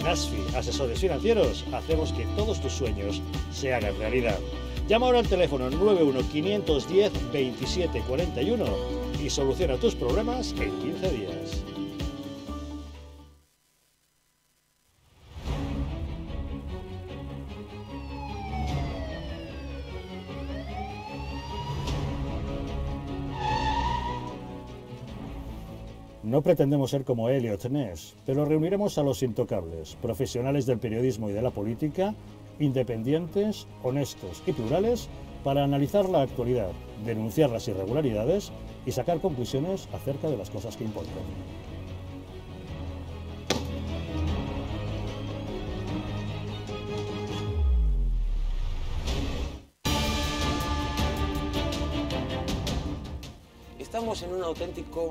F: En ASFI, asesores financieros, hacemos que todos tus sueños sean hagan realidad. Llama ahora al teléfono 91-510-2741 y soluciona tus problemas en 15 días. No pretendemos ser como Elliot Ness, pero reuniremos a los intocables, profesionales del periodismo y de la política, independientes, honestos y plurales, para analizar la actualidad, denunciar las irregularidades y sacar conclusiones acerca de las cosas que importan.
H: Estamos en un auténtico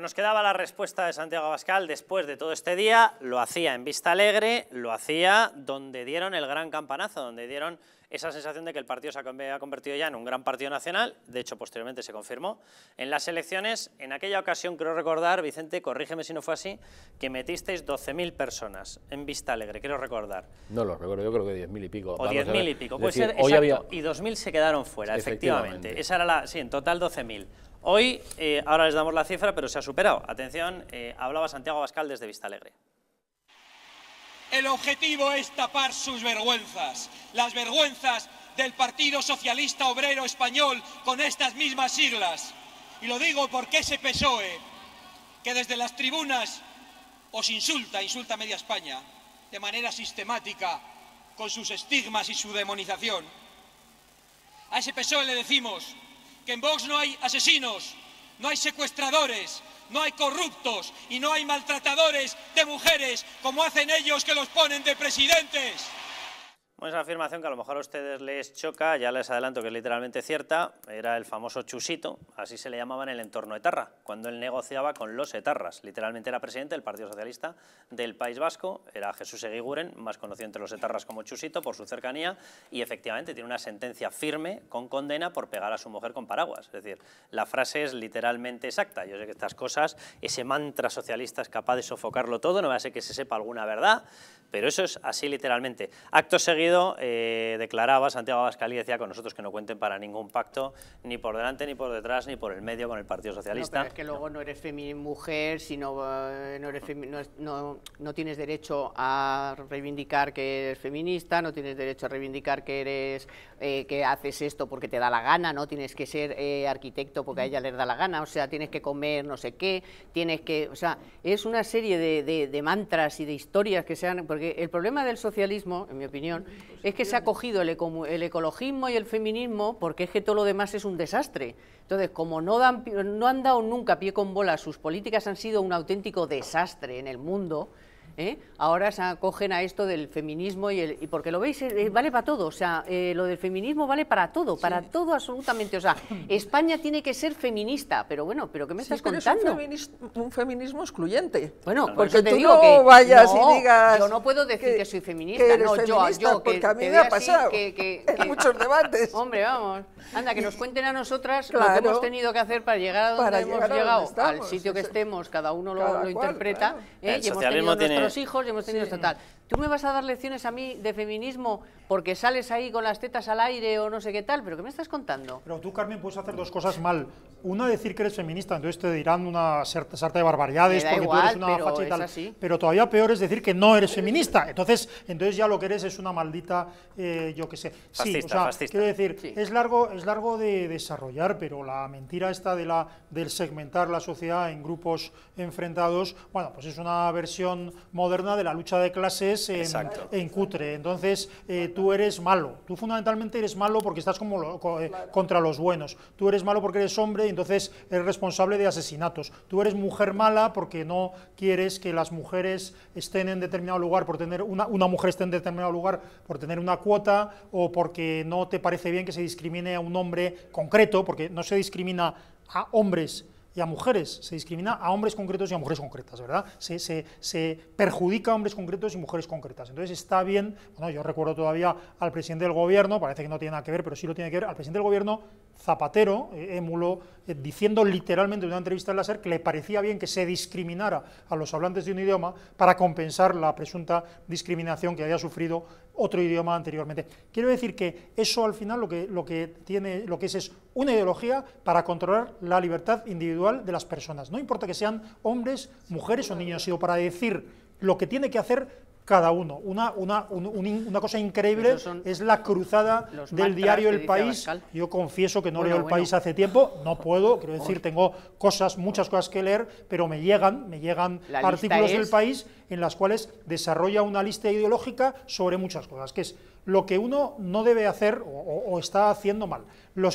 A: Pues nos quedaba la respuesta de Santiago Abascal después de todo este día, lo hacía en Vista Alegre, lo hacía donde dieron el gran campanazo, donde dieron esa sensación de que el partido se había convertido ya en un gran partido nacional, de hecho posteriormente se confirmó. En las elecciones, en aquella ocasión creo recordar, Vicente, corrígeme si no fue así, que metisteis 12.000 personas en Vista Alegre, quiero recordar.
D: No lo recuerdo, yo creo que 10.000 y pico. O 10.000 y pico, puede ser, exacto,
A: y 2.000 se quedaron fuera, efectivamente. efectivamente. Esa era la, sí, en total 12.000. Hoy, eh, ahora les damos la cifra, pero se ha superado. Atención, eh, hablaba Santiago Abascal desde Vista Alegre.
G: El objetivo es tapar sus vergüenzas, las vergüenzas del Partido Socialista Obrero Español con estas mismas siglas. Y lo digo porque ese PSOE, que desde las tribunas os insulta, insulta a media España, de manera sistemática, con sus estigmas y su demonización, a ese PSOE le decimos en Vox no hay asesinos, no hay secuestradores, no hay corruptos y no hay maltratadores de mujeres como hacen ellos que los ponen de presidentes
A: esa afirmación que a lo mejor a ustedes les choca, ya les adelanto que es literalmente cierta, era el famoso Chusito, así se le llamaba en el entorno etarra, cuando él negociaba con los etarras. Literalmente era presidente del Partido Socialista del País Vasco, era Jesús Eguiguren, más conocido entre los etarras como Chusito por su cercanía, y efectivamente tiene una sentencia firme con condena por pegar a su mujer con paraguas. Es decir, la frase es literalmente exacta. Yo sé que estas cosas, ese mantra socialista es capaz de sofocarlo todo, no va a ser que se sepa alguna verdad, pero eso es así literalmente. Acto seguido eh, declaraba Santiago Abascal y decía con nosotros que no cuenten para ningún pacto, ni por delante, ni por detrás, ni por el medio con el Partido Socialista. No, que
B: luego no eres mujer, sino eh, no, tienes derecho a reivindicar que eres feminista, no tienes derecho a reivindicar que eres eh, que haces esto porque te da la gana, no tienes que ser arquitecto porque a ella le da la gana, o sea, tienes que comer no sé qué, tienes que, o sea, es una serie de, de mantras y de historias que sean, porque el problema del socialismo, en mi opinión, pues es que se ha cogido el, ecologismo y el feminismo porque es que todo lo demás es un desastre. Entonces, como no, no han dado nunca pie con bola, sus políticas han sido un auténtico desastre en el mundo, ¿eh? ahora se acogen a esto del feminismo y, el, porque lo veis, eh, eh, vale para todo, o sea, lo del feminismo vale para todo, para todo absolutamente, o sea, España tiene que ser feminista, pero bueno, pero ¿qué me estás contando? un,
C: un, feminismo excluyente. Bueno, porque, te digo no que vayas no, y digas yo no
B: puedo decir que, soy feminista, no, yo, yo porque a mí me pasado muchos debates. Hombre, vamos, anda que nos cuenten a nosotras lo que hemos tenido que hacer para llegar a donde hemos llegado, al sitio que estemos, cada uno lo, interpreta. Claro. El socialismo hijos y hemos tenido hasta total tú me vas a dar lecciones a mí de feminismo porque sales ahí con las tetas al aire o no sé qué tal, pero ¿qué me estás contando?
E: Pero tú, Carmen, puedes hacer dos cosas mal. Una, decir que eres feminista, entonces te dirán una sarta de barbaridades porque tú eres una fachita. Pero todavía peor es decir que no eres feminista. Entonces, entonces ya lo que eres es una maldita, eh, yo qué sé. sí, o sea, quiero decir, es largo, es largo de desarrollar, pero la mentira esta de la, del segmentar la sociedad en grupos enfrentados, bueno, pues es una versión moderna de la lucha de clases en, cutre. Entonces, eh, tú eres malo. Tú fundamentalmente eres malo porque estás como eh, contra los buenos. Tú eres malo porque eres hombre y entonces eres responsable de asesinatos. Tú eres mujer mala porque no quieres que las mujeres estén en determinado lugar por tener una, una mujer esté en determinado lugar por tener una cuota o porque no te parece bien que se discrimine a un hombre concreto, porque no se discrimina a hombres y a mujeres, se discrimina a hombres concretos y a mujeres concretas, ¿verdad? Se, perjudica a hombres concretos y mujeres concretas. Entonces está bien, bueno, yo recuerdo todavía al presidente del gobierno, parece que no tiene nada que ver, pero sí lo tiene que ver, al presidente del gobierno Zapatero, eh, émulo, eh, diciendo literalmente en una entrevista en la SER que le parecía bien que se discriminara a los hablantes de un idioma para compensar la presunta discriminación que había sufrido otro idioma anteriormente. Quiero decir que eso al final lo que, lo que, tiene, lo que es es una ideología para controlar la libertad individual de las personas. No importa que sean hombres, mujeres o niños, sino para decir lo que tiene que hacer cada uno. Una, una, una cosa increíble es la cruzada del diario El País. Yo confieso que no leo El País hace tiempo, no puedo, quiero decir, tengo cosas, muchas cosas que leer, pero me llegan, me llegan artículos del País en las cuales desarrolla una lista ideológica sobre muchas cosas, que es lo que uno no debe hacer o, está haciendo mal,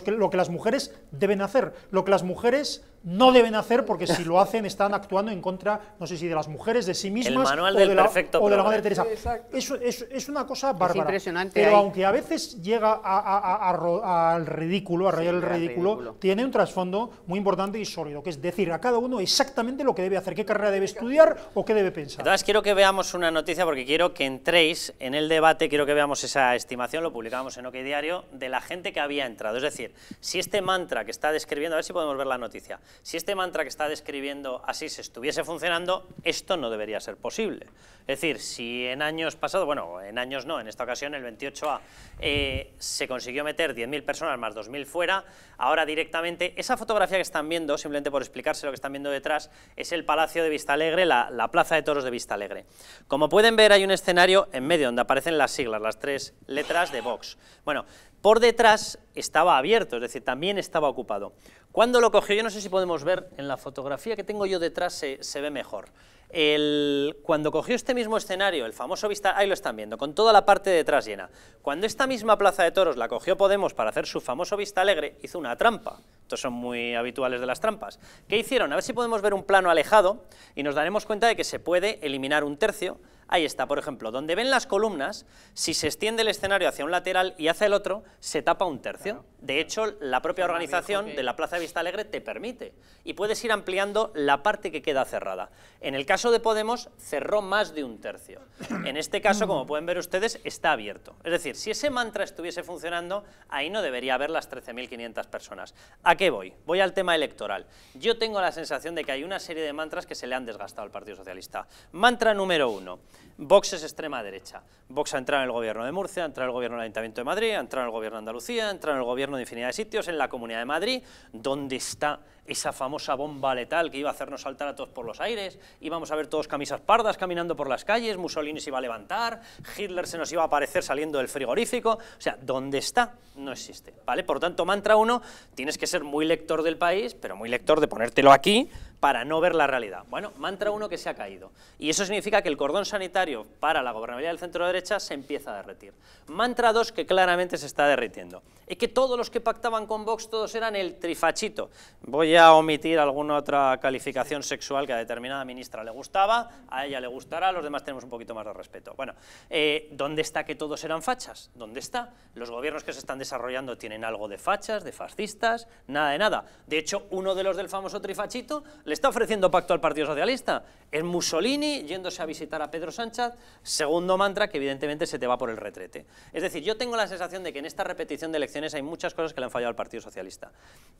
E: que, lo que las mujeres deben hacer, lo que las mujeres no deben hacer porque si lo hacen están actuando en contra, no sé si de las mujeres, de sí mismas o de, la, Madre Teresa. Es, una cosa bárbara. impresionante pero aunque a veces llega a, al ridículo, a rayar el ridículo, tiene un trasfondo muy importante y sólido, que es decir a cada uno exactamente lo que debe hacer, qué carrera debe estudiar o qué debe pensar
A: quiero que veamos una noticia porque quiero que entréis en el debate, quiero que veamos esa estimación, lo publicábamos en OK Diario, de la gente que había entrado. Es decir, si este mantra que está describiendo, a ver si podemos ver la noticia, si este mantra que está describiendo así se estuviese funcionando, esto no debería ser posible. Es decir, si en años pasados, bueno, en años no, en esta ocasión el 28A eh, se consiguió meter 10.000 personas más 2.000 fuera, Ahora directamente, esa fotografía que están viendo, simplemente por explicarse lo que están viendo detrás, es el Palacio de Vistalegre, la, la Plaza de Toros de Vistalegre. Como pueden ver, hay un escenario en medio donde aparecen las siglas, las tres letras de Vox. Bueno, por detrás estaba abierto, es decir, también estaba ocupado. Cuando lo cogió? Yo no sé si podemos ver en la fotografía que tengo yo detrás se ve mejor. El, cuando cogió este mismo escenario, el famoso Vista, ahí lo están viendo, con toda la parte de detrás llena, cuando esta misma plaza de toros la cogió Podemos para hacer su famoso Vista Alegre, hizo una trampa. Estos son muy habituales de las trampas. ¿Qué hicieron? A ver si podemos ver un plano alejado y nos daremos cuenta de que se puede eliminar un tercio. Ahí está, por ejemplo, donde ven las columnas, si se extiende el escenario hacia un lateral y hacia el otro, se tapa un tercio. De hecho, la propia organización de la Plaza de Vista Alegre te permite y puedes ir ampliando la parte que queda cerrada. En el caso de Podemos cerró más de un tercio. En este caso, como pueden ver ustedes, está abierto. Es decir, si ese mantra estuviese funcionando, ahí no debería haber las 13.500 personas. ¿A qué voy? Voy al tema electoral. Yo tengo la sensación de que hay una serie de mantras que se le han desgastado al Partido Socialista. Mantra número uno, Vox es extrema derecha. Vox ha entrado en el gobierno de Murcia, ha entrado en el gobierno del Ayuntamiento de Madrid, ha entrado en el gobierno de Andalucía, ha entrado en el gobierno de infinidad de sitios, en la Comunidad de Madrid, donde está esa famosa bomba letal que iba a hacernos saltar a todos por los aires, íbamos a ver todos camisas pardas caminando por las calles, Mussolini se iba a levantar, Hitler se nos iba a aparecer saliendo del frigorífico, o sea, ¿dónde está? No existe, ¿vale? Por tanto, mantra uno, tienes que ser muy lector del país, pero muy lector de ponértelo aquí, para no ver la realidad. Bueno, mantra uno que se ha caído. Y eso significa que el cordón sanitario para la gobernabilidad del centro derecha se empieza a derretir. Mantra dos que claramente se está derritiendo. Es que todos los que pactaban con Vox, todos eran el trifachito. Voy a omitir alguna otra calificación sexual que a determinada ministra le gustaba, a ella le gustará, a los demás tenemos un poquito más de respeto. Bueno, eh, ¿dónde está que todos eran fachas? ¿Dónde está? Los gobiernos que se están desarrollando tienen algo de fachas, de fascistas, nada de nada. De hecho, uno de los del famoso trifachito le está ofreciendo pacto al Partido Socialista. Es Mussolini yéndose a visitar a Pedro Sánchez, segundo mantra que evidentemente se te va por el retrete. Es decir, yo tengo la sensación de que en esta repetición de elecciones hay muchas cosas que le han fallado al Partido Socialista.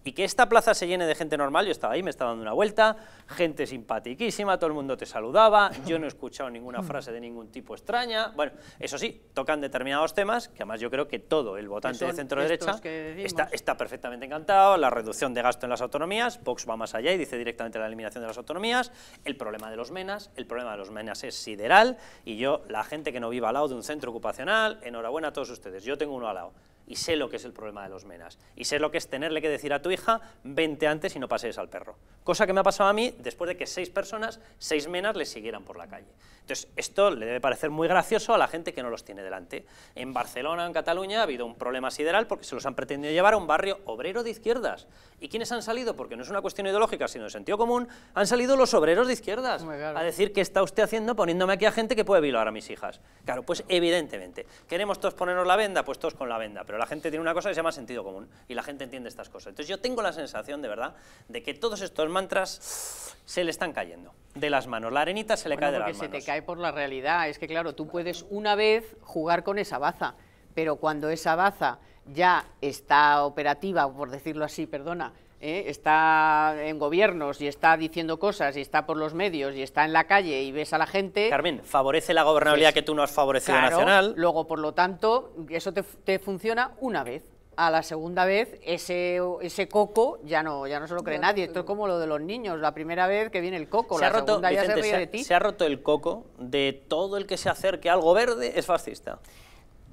A: Y que esta plaza se llene de gente normal, yo estaba ahí, me estaba dando una vuelta, gente simpatiquísima, todo el mundo te saludaba, yo no he escuchado ninguna mm. frase de ningún tipo extraña. Bueno, eso sí, tocan determinados temas, que además yo creo que todo el votante de centro derecha está, está perfectamente encantado, la reducción de gasto en las autonomías, Vox va más allá y dice directamente la eliminación de las autonomías, el problema de los menas, el problema de los menas es sideral, y yo, la gente que no viva al lado de un centro ocupacional, enhorabuena a todos ustedes, yo tengo uno al lado y sé lo que es el problema de los menas, y sé lo que es tenerle que decir a tu hija, vente antes y no pases al perro. Cosa que me ha pasado a mí después de que seis personas, seis menas, le siguieran por la calle. Entonces, esto le debe parecer muy gracioso a la gente que no los tiene delante. En Barcelona, en Cataluña, ha habido un problema sideral porque se los han pretendido llevar a un barrio obrero de izquierdas. ¿Y quiénes han salido? Porque no es una cuestión ideológica, sino de sentido común, han salido los obreros de izquierdas a decir que está usted haciendo poniéndome aquí a gente que puede violar a mis hijas. Claro, pues evidentemente. ¿Queremos todos ponernos la venda? Pues todos con la venda, pero pero la gente tiene una cosa que se llama sentido común y la gente entiende estas cosas. Entonces yo tengo la sensación, de verdad, de que todos estos mantras se le están cayendo de las manos. La arenita se le cae de las manos. se te
B: cae por la realidad. Es que claro, tú puedes una vez jugar con esa baza, pero cuando esa baza ya está operativa, por decirlo así, perdona, ¿eh? está en gobiernos y está diciendo cosas y está por los medios y está en la calle y ves a la gente... Carmen,
A: favorece la gobernabilidad pues que tú no has favorecido nacional.
B: Luego, por lo tanto, eso te, funciona una vez a la segunda vez ese, ese coco ya no, ya no se lo cree nadie. Esto es como lo de los niños, la primera vez que viene el coco, se la roto, ya se ríe ha, de ti.
A: Se ha roto el coco de todo el que se acerque a algo verde es fascista.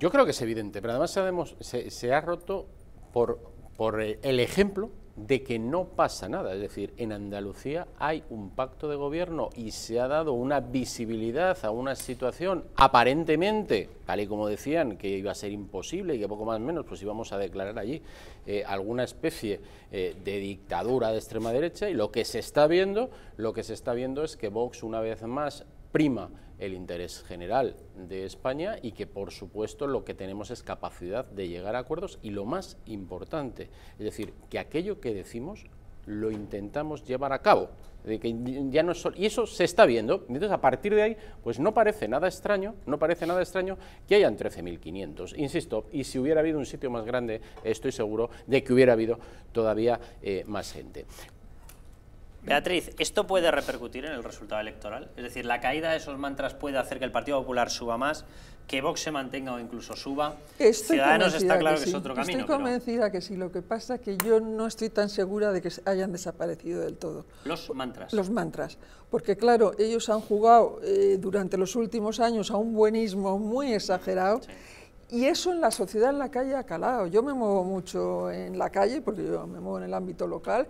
D: Yo creo que es evidente, pero además sabemos, se, se ha roto por, por eh, el ejemplo de que no pasa nada. Es decir, en Andalucía hay un pacto de gobierno y se ha dado una visibilidad a una situación aparentemente, tal y como decían, que iba a ser imposible y que poco más menos pues íbamos a declarar allí eh, alguna especie eh, de dictadura de extrema derecha y lo que se está viendo, lo que se está viendo es que Vox una vez más prima el interés general de España y que, por supuesto, lo que tenemos es capacidad de llegar a acuerdos y lo más importante, es decir, que aquello que decimos lo intentamos llevar a cabo. De que ya no y eso se está viendo. Entonces, a partir de ahí, pues no parece nada extraño, no parece nada extraño que hayan 13.500. Insisto, y si hubiera habido un sitio más grande, estoy seguro de que hubiera habido todavía eh, más gente.
A: Beatriz, ¿esto puede repercutir en el resultado electoral? Es decir, la caída de esos mantras puede hacer que el Partido Popular suba más, que Vox se mantenga o incluso suba. Estoy Ciudadanos está claro que, es otro camino. Estoy
C: convencida que sí. Lo que pasa es que yo no estoy tan segura de que hayan desaparecido del todo.
A: Los mantras. Los
C: mantras. Porque claro, ellos han jugado eh, durante los últimos años a un buenismo muy exagerado. Y eso en la sociedad en la calle ha calado. Yo me muevo mucho en la calle, porque yo me muevo en el ámbito local,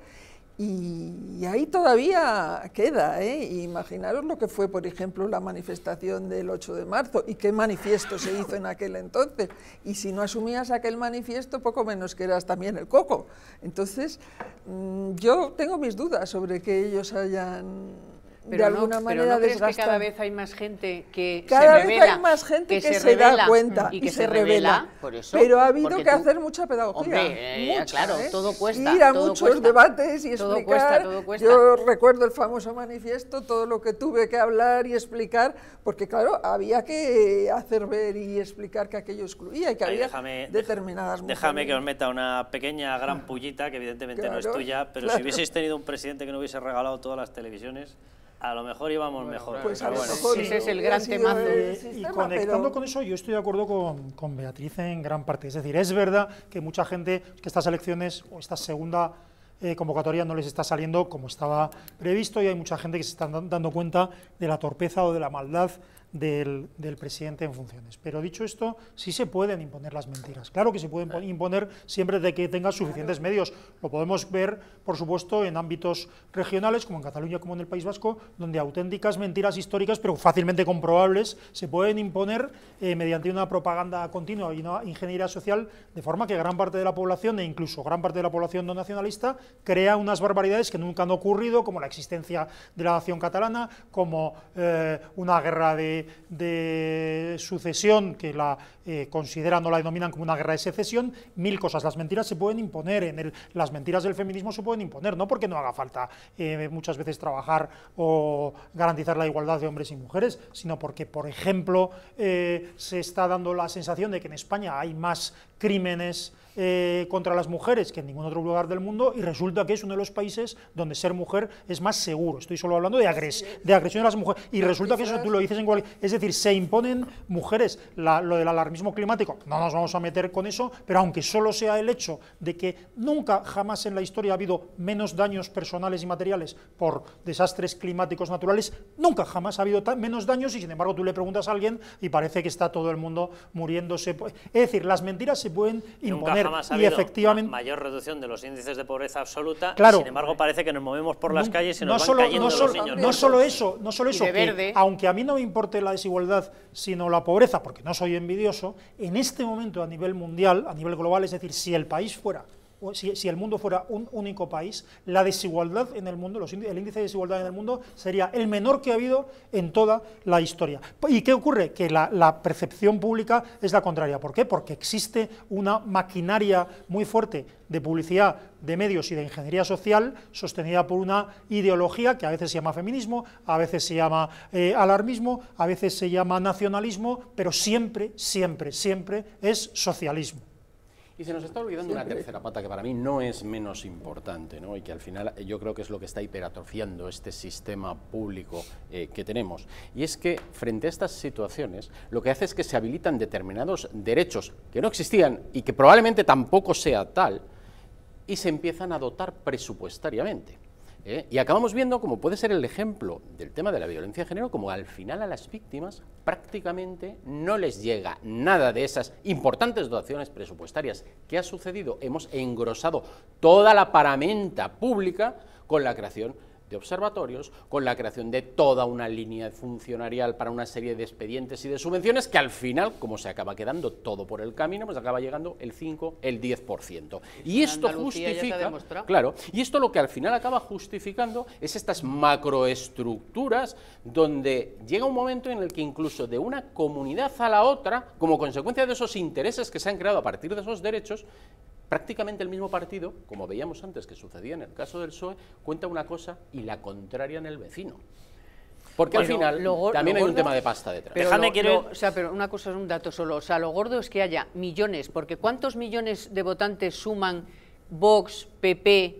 C: y, ahí todavía queda, ¿eh? imaginaros lo que fue, por ejemplo, la manifestación del 8 de marzo y qué manifiesto se hizo en aquel entonces. Y si no asumías aquel manifiesto, poco menos que eras también el coco. Entonces, mm, yo tengo mis dudas sobre que ellos hayan de alguna manera pero que cada vez hay más gente que se más gente que, se, da cuenta y que, se, revela, pero ha habido que hacer mucha pedagogía eh, claro ¿eh? todo cuesta ir a muchos debates y explicar cuesta, yo recuerdo el famoso manifiesto todo lo que tuve que hablar y explicar porque claro había que hacer ver y explicar que aquello excluía y que había déjame, determinadas
A: déjame que os meta una pequeña gran pullita que evidentemente no es tuya pero si hubieseis tenido un presidente que no hubiese regalado todas las televisiones a lo mejor íbamos mejor. Pues ese
B: es el gran tema. Y conectando con
E: eso, yo estoy de acuerdo con, con, Beatriz en gran parte. Es decir, es verdad que mucha gente, que estas elecciones o esta segunda eh, convocatoria no les está saliendo como estaba previsto y hay mucha gente que se está dando cuenta de la torpeza o de la maldad del, presidente en funciones. Pero dicho esto, sí se pueden imponer las mentiras. Claro que se pueden imponer siempre de que tenga suficientes medios. Lo podemos ver, por supuesto, en ámbitos regionales, como en Cataluña, como en el País Vasco, donde auténticas mentiras históricas, pero fácilmente comprobables, se pueden imponer eh, mediante una propaganda continua y una ingeniería social, de forma que gran parte de la población, e incluso gran parte de la población no nacionalista, crea unas barbaridades que nunca han ocurrido, como la existencia de la nación catalana, como eh, una guerra de de, sucesión que la eh, consideran o la denominan como una guerra de secesión, mil cosas. Las mentiras se pueden imponer, en las mentiras del feminismo se pueden imponer, no porque no haga falta eh, muchas veces trabajar o garantizar la igualdad de hombres y mujeres, sino porque, por ejemplo, eh, se está dando la sensación de que en España hay más crímenes eh, contra las mujeres que en ningún otro lugar del mundo y resulta que es uno de los países donde ser mujer es más seguro. Estoy solo hablando de, agres de agresión a las mujeres. Y resulta que eso tú lo dices en cualquier... Es decir, se imponen mujeres lo del alarmismo climático. No nos vamos a meter con eso, pero aunque solo sea el hecho de que nunca, jamás en la historia ha habido menos daños personales y materiales por desastres climáticos naturales, nunca, jamás ha habido menos daños y sin embargo tú le preguntas a alguien y parece que está todo el mundo muriéndose. Es decir, las mentiras se pueden imponer y efectivamente
A: mayor reducción de los índices de pobreza absoluta claro, sin embargo parece que nos movemos por las calles y nos no solo, cayendo no no solo eso no solo eso
E: aunque a mí no me importe la desigualdad sino la pobreza porque no soy envidioso en este momento a nivel mundial a nivel global es decir si el país fuera si, el mundo fuera un único país, la desigualdad en el mundo, el índice de desigualdad en el mundo sería el menor que ha habido en toda la historia. ¿Y qué ocurre? Que la, percepción pública es la contraria. ¿Por qué? Porque existe una maquinaria muy fuerte de publicidad, de medios y de ingeniería social sostenida por una ideología que a veces se llama feminismo, a veces se llama eh, alarmismo, a veces se llama nacionalismo, pero siempre, siempre, siempre es socialismo.
D: Y se nos está olvidando una tercera pata que para mí no es menos importante, ¿no? y que al final yo creo que es lo que está hiperatrofiando este sistema público eh, que tenemos. Y es que frente a estas situaciones lo que hace es que se habilitan determinados derechos que no existían y que probablemente tampoco sea tal, y se empiezan a dotar presupuestariamente. ¿eh? Y acabamos viendo como puede ser el ejemplo del tema de la violencia de género, como al final a las víctimas prácticamente no les llega nada de esas importantes dotaciones presupuestarias. que ha sucedido? Hemos engrosado toda la paramenta pública con la creación de observatorios, con la creación de toda una línea funcionarial para una serie de expedientes y de subvenciones que al final, como se acaba quedando todo por el camino, pues acaba llegando el 5, el 10%. Y, y esto justifica, claro, y esto lo que al final acaba justificando es estas macroestructuras donde llega un momento en el que incluso de una comunidad a la otra, como consecuencia de esos intereses que se han creado a partir de esos derechos, prácticamente el mismo partido, como veíamos antes que sucedía en el caso del PSOE, cuenta una cosa y la contraria en el vecino.
E: Porque al final también hay un
D: tema de pasta detrás. Pero quiero...
B: o sea, pero una cosa es un dato solo. O sea, lo gordo es que haya millones, porque ¿cuántos millones de votantes suman Vox, PP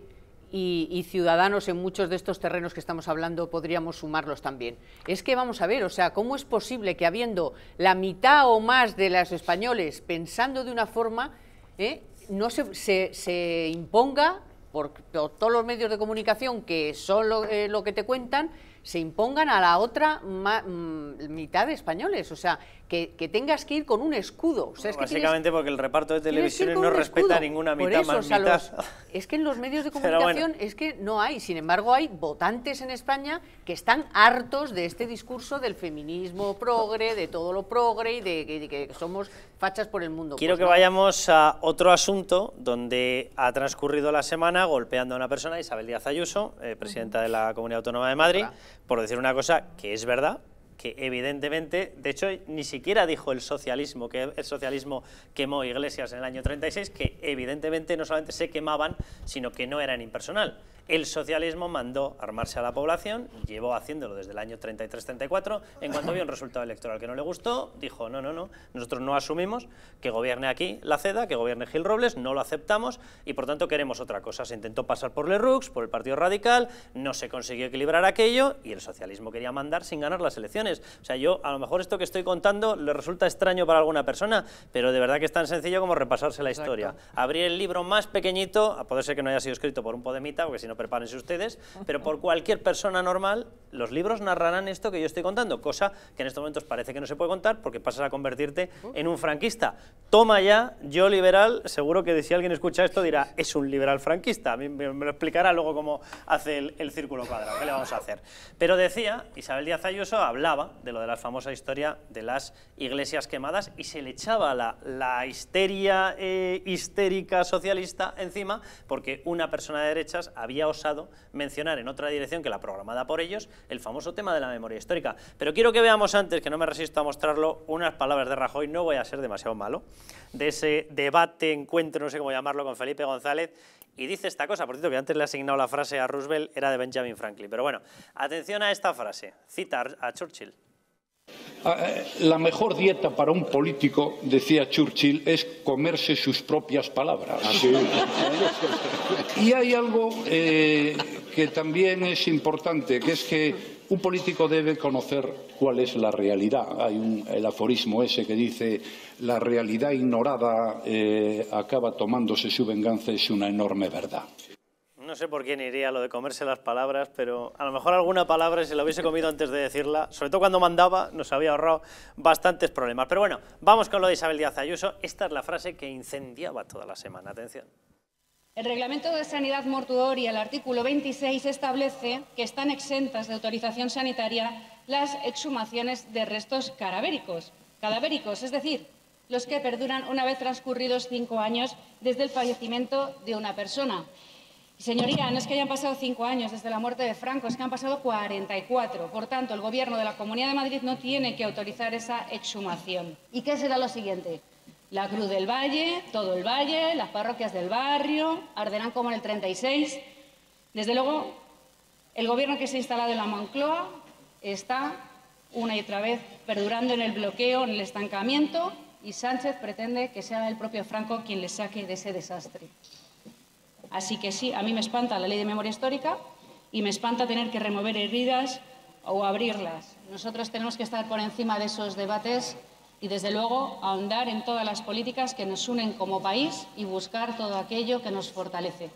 B: y, Ciudadanos en muchos de estos terrenos que estamos hablando podríamos sumarlos también? Es que vamos a ver, o sea, ¿cómo es posible que habiendo la mitad o más de los españoles pensando de una forma... Eh, no se, se, se imponga por, todos los medios de comunicación que son lo, eh, que te cuentan, se impongan a la otra mm, mitad de españoles. O sea, que, tengas que ir con un escudo. Básicamente
A: porque el reparto de televisión no respeta ninguna mitad más mitad.
B: es que en los medios de comunicación es que no hay. Sin embargo, hay votantes en España que están hartos de este discurso del feminismo progre, de todo lo progre y de, que somos fachas por el mundo. Quiero pues que
A: vayamos a otro asunto donde ha transcurrido la semana golpeando a una persona, Isabel Díaz Ayuso, eh, presidenta de la Comunidad Autónoma de Madrid, por decir una cosa que es verdad, que evidentemente, de hecho, ni siquiera dijo el socialismo, que el socialismo quemó iglesias en el año 36, que evidentemente no solamente se quemaban, sino que no eran impersonal el socialismo mandó armarse a la población, llevó haciéndolo desde el año 33-34, en cuanto vio un resultado electoral que no le gustó, dijo, no, no, no, nosotros no asumimos que gobierne aquí la CEDA, que gobierne Gil Robles, no lo aceptamos y por tanto queremos otra cosa. Se intentó pasar por Lerux, por el Partido Radical, no se consiguió equilibrar aquello y el socialismo quería mandar sin ganar las elecciones. O sea, yo a lo mejor esto que estoy contando le resulta extraño para alguna persona, pero de verdad que es tan sencillo como repasarse la historia. Abrir el libro más pequeñito, a poder ser que no haya sido escrito por un podemita, porque si no prepárense ustedes, pero por cualquier persona normal, los libros narrarán esto que yo estoy contando, cosa que en estos momentos parece que no se puede contar porque pasas a convertirte en un franquista. Toma ya, yo liberal, seguro que si alguien escucha esto dirá, es un liberal franquista, me, lo explicará luego cómo hace el, círculo cuadrado, qué le vamos a hacer. Pero decía, Isabel Díaz Ayuso hablaba de lo de la famosa historia de las iglesias quemadas y se le echaba la, la histeria eh, histérica socialista encima porque una persona de derechas había osado mencionar en otra dirección que la programada por ellos, el famoso tema de la memoria histórica. Pero quiero que veamos antes, que no me resisto a mostrarlo, unas palabras de Rajoy, no voy a ser demasiado malo, de ese debate, encuentro, no sé cómo llamarlo, con Felipe González, y dice esta cosa, por cierto, que antes le he asignado la frase a Roosevelt, era de Benjamin Franklin, pero bueno, atención a esta frase, cita a Churchill.
H: Ah, eh, la mejor dieta para un político, decía Churchill, es comerse sus propias palabras. Ah, y hay algo eh, que también es importante, que es que un político debe conocer cuál es la realidad. Hay un, el aforismo ese que dice, la realidad ignorada eh, acaba tomándose su venganza, es una enorme verdad
A: no sé por quién iría lo de comerse las palabras, pero a lo mejor alguna palabra se la hubiese comido antes de decirla, sobre todo cuando mandaba, nos había ahorrado bastantes problemas. Pero bueno, vamos con lo de Isabel Díaz Ayuso. Esta es la frase que incendiaba toda la semana. Atención.
I: El Reglamento de Sanidad Mortuoria, el artículo 26, establece que están exentas de autorización sanitaria las exhumaciones de restos cadavéricos, cadavéricos, es decir, los que perduran una vez transcurridos cinco años desde el fallecimiento de una persona. Señoría, no es que hayan pasado cinco años desde la muerte de Franco, es que han pasado 44. Por tanto, el Gobierno de la Comunidad de Madrid no tiene que autorizar esa exhumación. ¿Y qué será lo siguiente? La Cruz del Valle, todo el Valle, las parroquias del barrio, arderán como en el 36. Desde luego, el Gobierno que se ha instalado en la Moncloa está una y otra vez perdurando en el bloqueo, en el estancamiento, y Sánchez pretende que sea el propio Franco quien le saque de ese desastre. Así que sí, a mí me espanta la ley de memoria histórica y me espanta tener que remover heridas o abrirlas. Nosotros tenemos que estar por encima de esos debates y, desde luego, ahondar en todas las políticas que nos unen como país y buscar todo aquello que nos fortalece.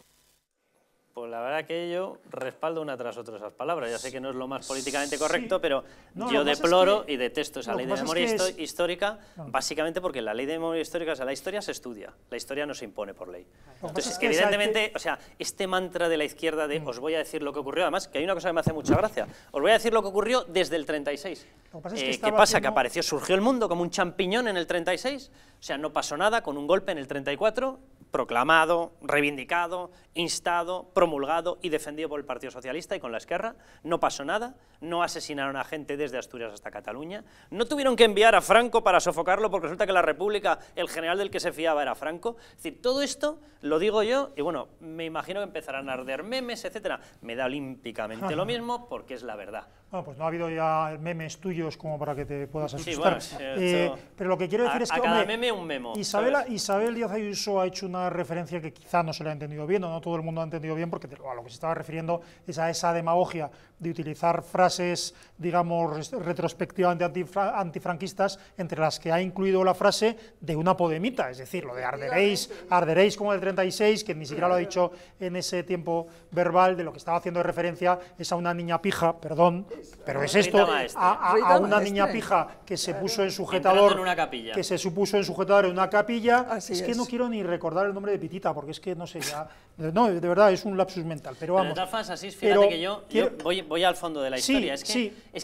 A: Pues la verdad que yo respaldo una tras otra esas palabras. Ya sé que no es lo más políticamente correcto, pero yo deploro y detesto esa ley de memoria histórica, básicamente porque la ley de memoria histórica, o sea, la historia se estudia, la historia no se impone por ley. Entonces, que evidentemente, o sea, este mantra de la izquierda de mm. os voy a decir lo que ocurrió, además, que hay una cosa que me hace mucha gracia, os voy a decir lo que ocurrió desde el 36. Eh, ¿Qué pasa? Que apareció, surgió el mundo como un champiñón en el 36, o sea, no pasó nada, con un golpe en el 34, proclamado, reivindicado, instado, promulgado y defendido por el Partido Socialista y con la Esquerra. No pasó nada, no asesinaron a gente desde Asturias hasta Cataluña, no tuvieron que enviar a Franco para sofocarlo porque resulta que la República, el general del que se fiaba era Franco. Es decir, todo esto lo digo yo y bueno, me imagino que empezarán a arder memes, etcétera. Me da olímpicamente lo mismo porque es la verdad.
E: Bueno, pues no ha habido ya memes tuyos como para que te puedas asustar. Sí, eh, pero lo que quiero decir es que, meme un memo. Isabel Díaz Ayuso ha hecho una referencia que quizá no se le ha entendido bien o no todo el mundo ha entendido bien, porque a lo que se estaba refiriendo es a esa demagogia de utilizar frases, digamos, retrospectivamente antifranquistas, entre las que ha incluido la frase de una podemita, es decir, lo de arderéis, arderéis como el 36, que ni siquiera lo ha dicho en ese tiempo verbal, de lo que estaba haciendo referencia es a una niña pija, perdón, pero es esto, a, una niña pija que se puso en sujetador, que se supuso en sujetador en una capilla, es que no quiero ni recordar el nombre de Pitita, porque es que no sé ya, no, de verdad, es un lapsus mental, pero vamos. Pero,
A: así, fíjate que yo, yo voy al fondo de la historia. es,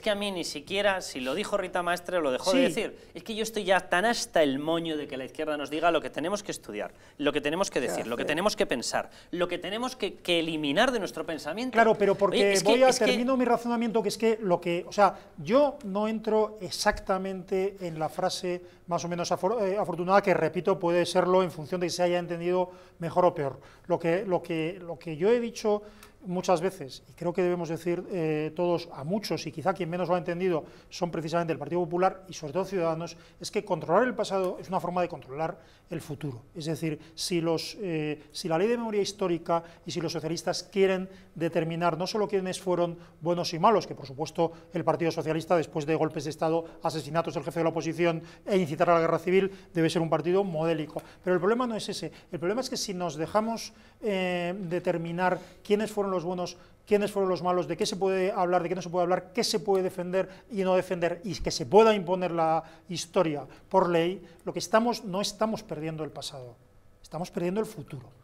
A: que, a mí ni siquiera, si lo dijo Rita Maestre, lo dejó de decir. Es que yo estoy ya tan hasta el moño de que la izquierda nos diga lo que tenemos que estudiar, lo que tenemos que decir, lo que eh. tenemos que pensar, lo que tenemos que, eliminar de nuestro pensamiento. Claro, pero porque voy a, termino
E: mi razonamiento, que es que lo que... O sea, yo no entro exactamente en la frase más o menos eh, afortunada, que repito, puede serlo en función de que se haya entendido mejor o peor. Lo que, lo que, lo que yo he dicho muchas veces, y creo que debemos decir eh, todos a muchos, y quizá quien menos lo ha entendido son precisamente el Partido Popular y sobre todo Ciudadanos, es que controlar el pasado es una forma de controlar el futuro. Es decir, si, los, eh, si la ley de memoria histórica y si los socialistas quieren determinar no solo quiénes fueron buenos y malos, que por supuesto el Partido Socialista, después de golpes de Estado, asesinatos del jefe de la oposición e incitar a la guerra civil, debe ser un partido modélico. Pero el problema no es ese. El problema es que si nos dejamos eh, determinar quiénes fueron los buenos, quiénes fueron los malos, de qué se puede hablar, de qué no se puede hablar, qué se puede defender y no defender, y que se pueda imponer la historia por ley, lo que estamos, no estamos perdiendo el pasado, estamos perdiendo el futuro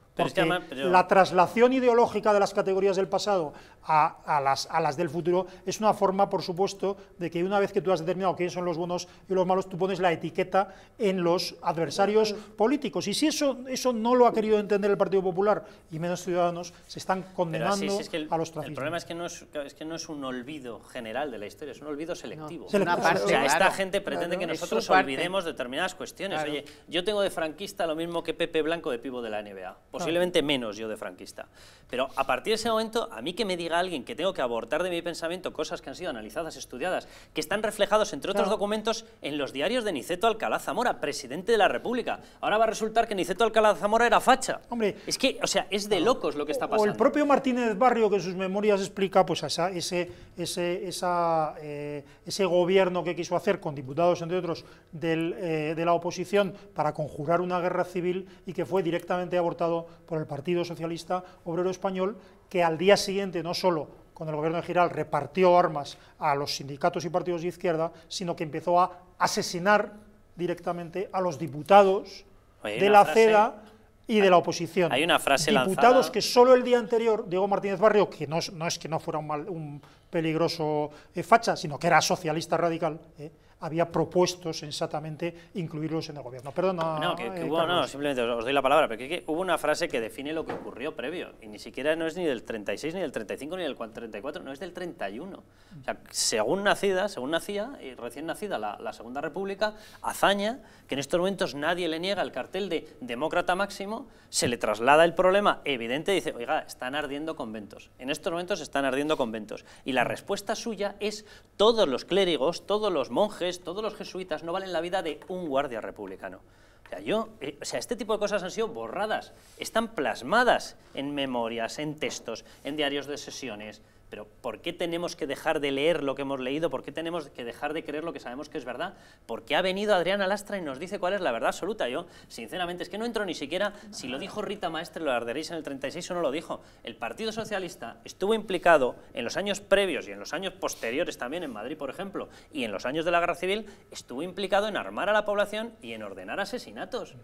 E: la traslación ideológica de las categorías del pasado a, las, a las del futuro es una forma, por supuesto, de que una vez que tú has determinado quiénes son los buenos y los malos, tú pones la etiqueta en los adversarios políticos. Y si eso, eso no lo ha querido entender el Partido Popular y menos Ciudadanos, se están condenando a los traficantes. El problema
A: es que, no es, que no es un olvido general de la historia, es un olvido selectivo. o sea, esta gente pretende que nosotros olvidemos determinadas cuestiones. Oye, yo tengo de franquista lo mismo que Pepe Blanco de pivo de la NBA. Pues menos yo de franquista. Pero a partir de ese momento, a mí que me diga alguien que tengo que abortar de mi pensamiento cosas que han sido analizadas, estudiadas, que están reflejados, entre otros documentos, en los diarios de Niceto Alcalá Zamora, presidente de la República. Ahora va a resultar que Niceto Alcalá Zamora era facha. Hombre, es que, o sea, es de locos lo que está pasando. O el propio
E: Martínez Barrio, que en sus memorias explica pues, ese, ese, esa, eh, ese gobierno que quiso hacer con diputados, entre otros, del, eh, de la oposición para conjurar una guerra civil y que fue directamente abortado por el Partido Socialista Obrero Español, que al día siguiente no solo con el gobierno de Giral repartió armas a los sindicatos y partidos de izquierda, sino que empezó a asesinar directamente a los diputados de la CEDA y de la oposición. Hay una frase Diputados que solo el día anterior, Diego Martínez Barrio, que no es, que no fuera un, peligroso eh, facha, sino que era socialista radical, eh, había propuesto sensatamente incluirlos en el gobierno. Perdona. No, que, eh,
A: simplemente os doy la palabra, pero que, hubo una frase que define lo que ocurrió previo, y ni siquiera no es ni del 36, ni del 35, ni del 34, no es del 31. O sea, según nacida, según nacía, y recién nacida la, la Segunda República, hazaña que en estos momentos nadie le niega el cartel de demócrata máximo, se le traslada el problema evidente y dice, oiga, están ardiendo conventos. En estos momentos están ardiendo conventos. Y la respuesta suya es todos los clérigos, todos los monjes, todos los jesuitas no valen la vida de un guardia republicano. O sea, yo, eh, o sea, este tipo de cosas han sido borradas, están plasmadas en memorias, en textos, en diarios de sesiones. Pero ¿por qué tenemos que dejar de leer lo que hemos leído? ¿Por qué tenemos que dejar de creer lo que sabemos que es verdad? ¿Por qué ha venido Adriana Lastra y nos dice cuál es la verdad absoluta. Yo, sinceramente, es que no entro ni siquiera si lo dijo Rita Maestre, lo arderéis en el 36 o no lo dijo. El Partido Socialista estuvo implicado en los años previos y en los años posteriores también, en Madrid, por ejemplo, y en los años de la Guerra Civil, estuvo implicado en armar a la población y en ordenar asesinatos.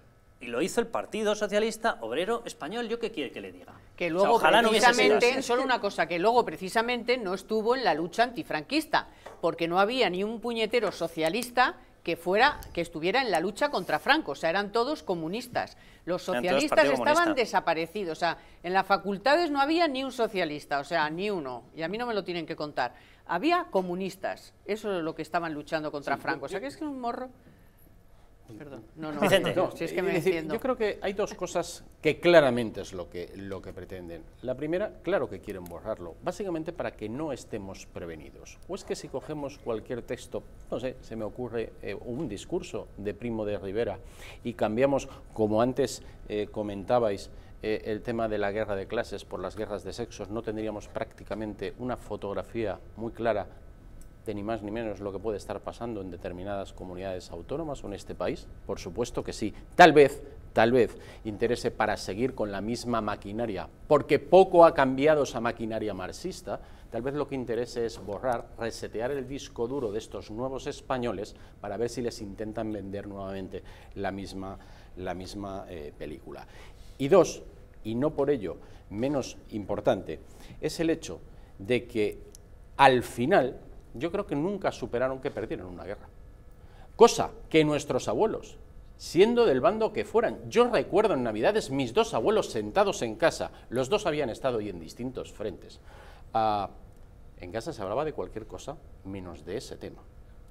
A: Y lo hizo el Partido Socialista Obrero Español, ¿yo qué quiere que le diga? Que luego, precisamente,
B: solo una cosa, que luego precisamente no estuvo en la lucha antifranquista, porque no había ni un puñetero socialista que fuera que estuviera en la lucha contra Franco, o sea, eran todos comunistas. Los socialistas estaban desaparecidos, o sea, en las facultades no había ni un socialista, o sea, ni uno, y a mí no me lo tienen que contar. Había comunistas, eso es lo que estaban luchando contra Franco, o sea, que es un morro. Perdón. No, no, no, Yo creo
D: que hay dos cosas que claramente es lo que, lo que pretenden. La primera, claro que quieren borrarlo, básicamente para que no estemos prevenidos. O es que si cogemos cualquier texto, no sé, se me ocurre eh, un discurso de Primo de Rivera y cambiamos, como antes eh, comentabais, eh, el tema de la guerra de clases por las guerras de sexos, no tendríamos prácticamente una fotografía muy clara de ni más ni menos lo que puede estar pasando en determinadas comunidades autónomas o en este país? Por supuesto que sí. Tal vez, tal vez, interese para seguir con la misma maquinaria, porque poco ha cambiado esa maquinaria marxista, tal vez lo que interese es borrar, resetear el disco duro de estos nuevos españoles para ver si les intentan vender nuevamente la misma, la misma eh, película. Y dos, y no por ello menos importante, es el hecho de que al final yo creo que nunca superaron que perdieron una guerra. Cosa que nuestros abuelos, siendo del bando que fueran, yo recuerdo en Navidades mis dos abuelos sentados en casa, los dos habían estado y en distintos frentes. Ah, en casa se hablaba de cualquier cosa menos de ese tema.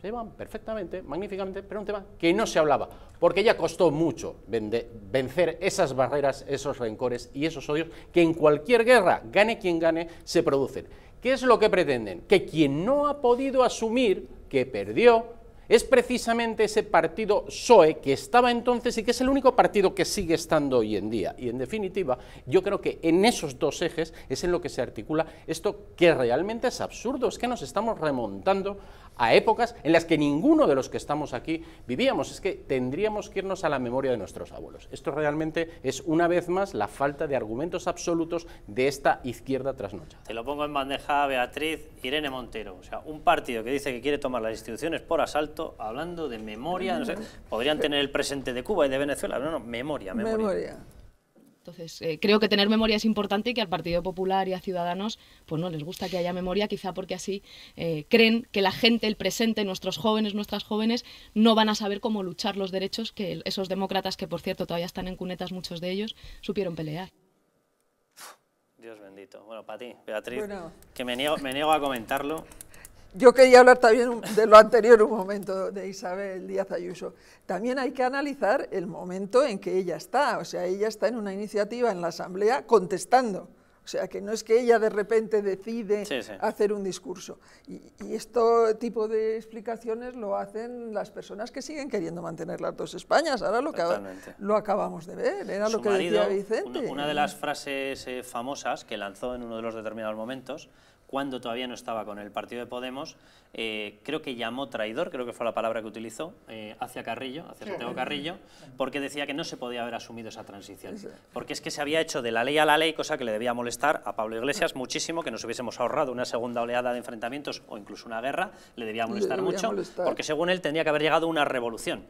D: Se iban perfectamente, magníficamente, pero un tema que no se hablaba, porque ya costó mucho vencer esas barreras, esos rencores y esos odios que en cualquier guerra, gane quien gane, se producen. ¿Qué es lo que pretenden? Que quien no ha podido asumir que perdió es precisamente ese partido PSOE que estaba entonces y que es el único partido que sigue estando hoy en día. Y en definitiva, yo creo que en esos dos ejes es en lo que se articula esto que realmente es absurdo, es que nos estamos remontando a épocas en las que ninguno de los que estamos aquí vivíamos. Es que tendríamos que irnos a la memoria de nuestros abuelos. Esto realmente es una vez más la falta de argumentos absolutos de esta izquierda trasnochada.
A: Te lo pongo en bandeja, Beatriz, Irene Montero. O sea, un partido que dice que quiere tomar las instituciones por asalto, hablando de memoria, podrían tener el presente de Cuba y de Venezuela, no, no, memoria. memoria.
I: Entonces, eh, creo que tener memoria es importante y que al Partido Popular y a Ciudadanos pues no les gusta que haya memoria, quizá porque así eh, creen que la gente, el presente, nuestros jóvenes, nuestras jóvenes, no van a saber cómo luchar los derechos que esos demócratas, que por cierto todavía están en cunetas muchos de ellos, supieron pelear.
A: Dios bendito. Bueno, para ti, Beatriz, que me niego a comentarlo,
C: yo quería hablar también de lo anterior un momento de Isabel Díaz Ayuso. También hay que analizar el momento en que ella está. O sea, ella está en una iniciativa en la Asamblea contestando. O sea, que no es que ella de repente decide hacer un discurso. Y, este tipo de explicaciones lo hacen las personas que siguen queriendo mantener las dos Españas. Ahora lo, que, lo acabamos de ver, era lo que decía Vicente. Una, de las
A: frases eh, famosas que lanzó en uno de los determinados momentos cuando todavía no estaba con el partido de Podemos, eh, creo que llamó traidor, creo que fue la palabra que utilizó, eh, hacia Carrillo, hacia Santiago Carrillo, porque decía que no se podía haber asumido esa transición, porque es que se había hecho de la ley a la ley, cosa que le debía molestar a Pablo Iglesias muchísimo, que nos hubiésemos ahorrado una segunda oleada de enfrentamientos o incluso una guerra, le debía molestar mucho, porque según él tendría que haber llegado una revolución.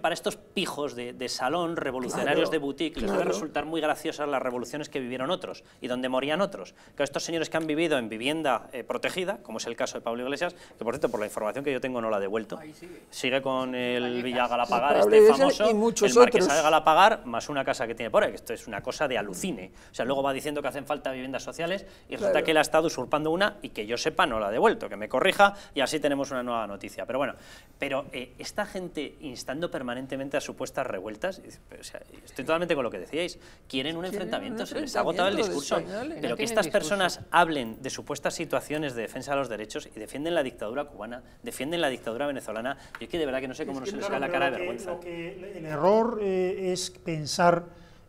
A: para estos pijos de, salón, revolucionarios de boutique, les debe resultar muy graciosas las revoluciones que vivieron otros y donde morían otros. Claro, estos señores que han vivido en vivienda eh, protegida, como es el caso de Pablo Iglesias, que por cierto, por la información que yo tengo no la ha devuelto. Sigue. con el Villa Galapagar, este famoso, el Marquesa Galapagar, más una casa que tiene por ahí, esto es una cosa de alucine. O sea, luego va diciendo que hacen falta viviendas sociales y resulta que él ha estado usurpando una y que yo sepa no la ha devuelto, que me corrija y así tenemos una nueva noticia. Pero bueno, pero eh, esta gente instando permanentemente a supuestas revueltas, estoy totalmente con lo que decíais, quieren un enfrentamiento, se les ha agotado el discurso, pero que estas personas hablen de supuestas situaciones de defensa de los derechos y defienden la dictadura dictadura cubana, defienden la dictadura venezolana. ...y es que de verdad que no sé cómo no se les cae la cara de vergüenza.
E: que el error eh, es pensar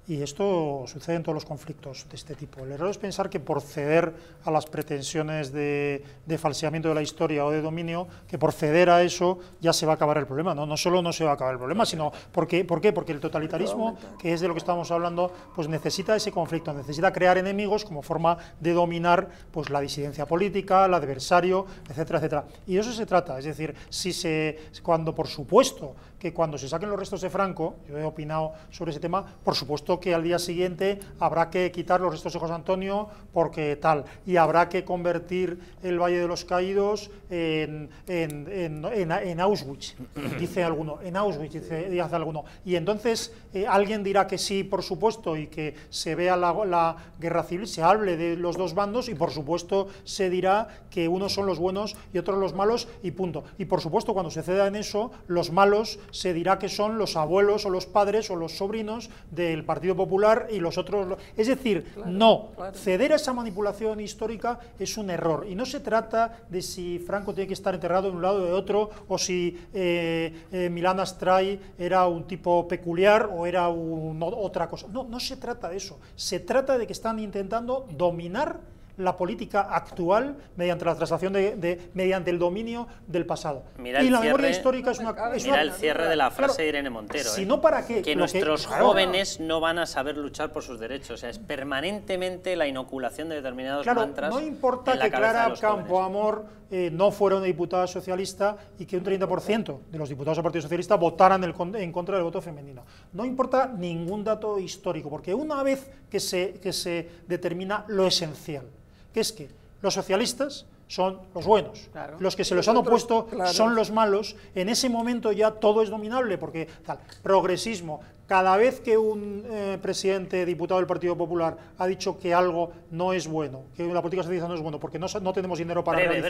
E: y esto sucede en todos los conflictos de este tipo. El error es pensar que por ceder a las pretensiones de, falseamiento de la historia o de dominio, que por ceder a eso ya se va a acabar el problema. No, no solo no se va a acabar el problema, sino porque, ¿por qué? Porque el totalitarismo, que es de lo que estamos hablando, pues necesita ese conflicto, necesita crear enemigos como forma de dominar pues, la disidencia política, el adversario, etcétera, etcétera. Y de eso se trata. Es decir, si se, cuando por supuesto que cuando se saquen los restos de Franco, yo he opinado sobre ese tema, por supuesto que al día siguiente habrá que quitar los restos de José Antonio porque tal, y habrá que convertir el Valle de los Caídos en, en, Auschwitz, dice alguno, en Auschwitz, dice, alguno. Y entonces eh, alguien dirá que sí, por supuesto, y que se vea la, la guerra civil, se hable de los dos bandos y por supuesto se dirá que unos son los buenos y otros los malos y punto. Y por supuesto cuando se ceda en eso, los malos se dirá que son los abuelos o los padres o los sobrinos del Partido Popular y los otros... Es decir, no, ceder a esa manipulación histórica es un error. Y no se trata de si Franco tiene que estar enterrado de un lado o de otro, o si eh, eh Astray era un tipo peculiar o era otra cosa. No, no se trata de eso. Se trata de que están intentando dominar la política actual mediante la traslación de, mediante el dominio del pasado. y la memoria histórica es una, es mira el cierre de la frase de Irene
A: Montero. Si ¿eh? no, ¿para qué? Que nuestros jóvenes no van a saber luchar por sus derechos. O sea, es permanentemente la inoculación de determinados claro, No importa que Clara
E: Campoamor eh, no fueron una diputada socialista y que un 30% de los diputados del Partido Socialista votaran en contra del voto femenino. No importa ningún dato histórico, porque una vez que se, se determina lo esencial, que es que los socialistas son los buenos. Los que se los han opuesto son los malos. En ese momento ya todo es dominable, porque tal, progresismo, cada vez que un eh, presidente, diputado del Partido Popular, ha dicho que algo no es bueno, que la política socialista no es bueno, porque no, tenemos dinero para breve,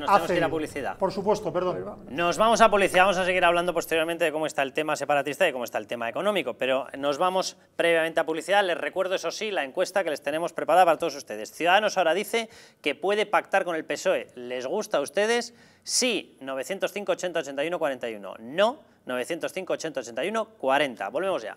E: nos publicidad. Por supuesto, perdón.
A: Nos vamos a publicidad, vamos a seguir hablando posteriormente de cómo está el tema separatista y de cómo está el tema económico, pero nos vamos previamente a publicidad. Les recuerdo, eso sí, la encuesta que les tenemos preparada para todos ustedes. Ciudadanos ahora dice que puede pactar con el PSOE. ¿Les gusta a ustedes? Sí, 905 80 81 41. No, 905 80 81 40. Volvemos ya.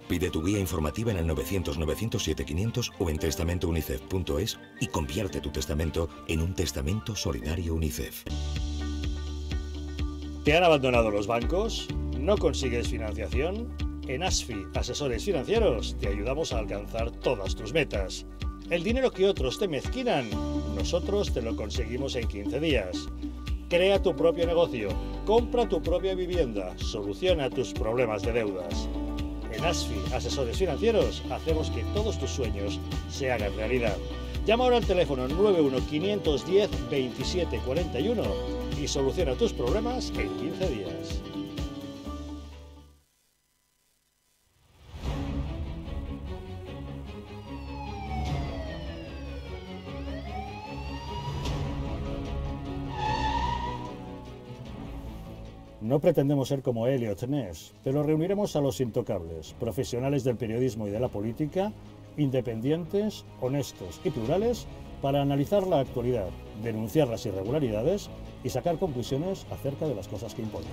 G: Pide tu guía informativa en el 900-907-500 o en testamentounicef.es y convierte tu testamento en un testamento solidario UNICEF.
F: ¿Te han abandonado los bancos? ¿No consigues financiación? En ASFI, Asesores Financieros, te ayudamos a alcanzar todas tus metas. El dinero que otros te mezquinan, nosotros te lo conseguimos en 15 días. Crea tu propio negocio, compra tu propia vivienda, soluciona tus problemas de deudas. ASFI, asesores financieros, hacemos que todos tus sueños se hagan realidad. Llama ahora al teléfono 91-510-2741 y soluciona tus problemas en 15 días. No pretendemos ser como Elliot Ness, pero reuniremos a los intocables, profesionales del periodismo y de la política, independientes, honestos y plurales, para analizar la actualidad, denunciar las irregularidades y sacar conclusiones acerca de las cosas que importan.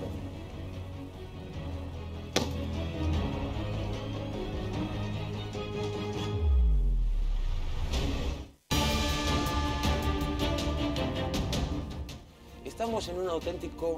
H: Estamos en un auténtico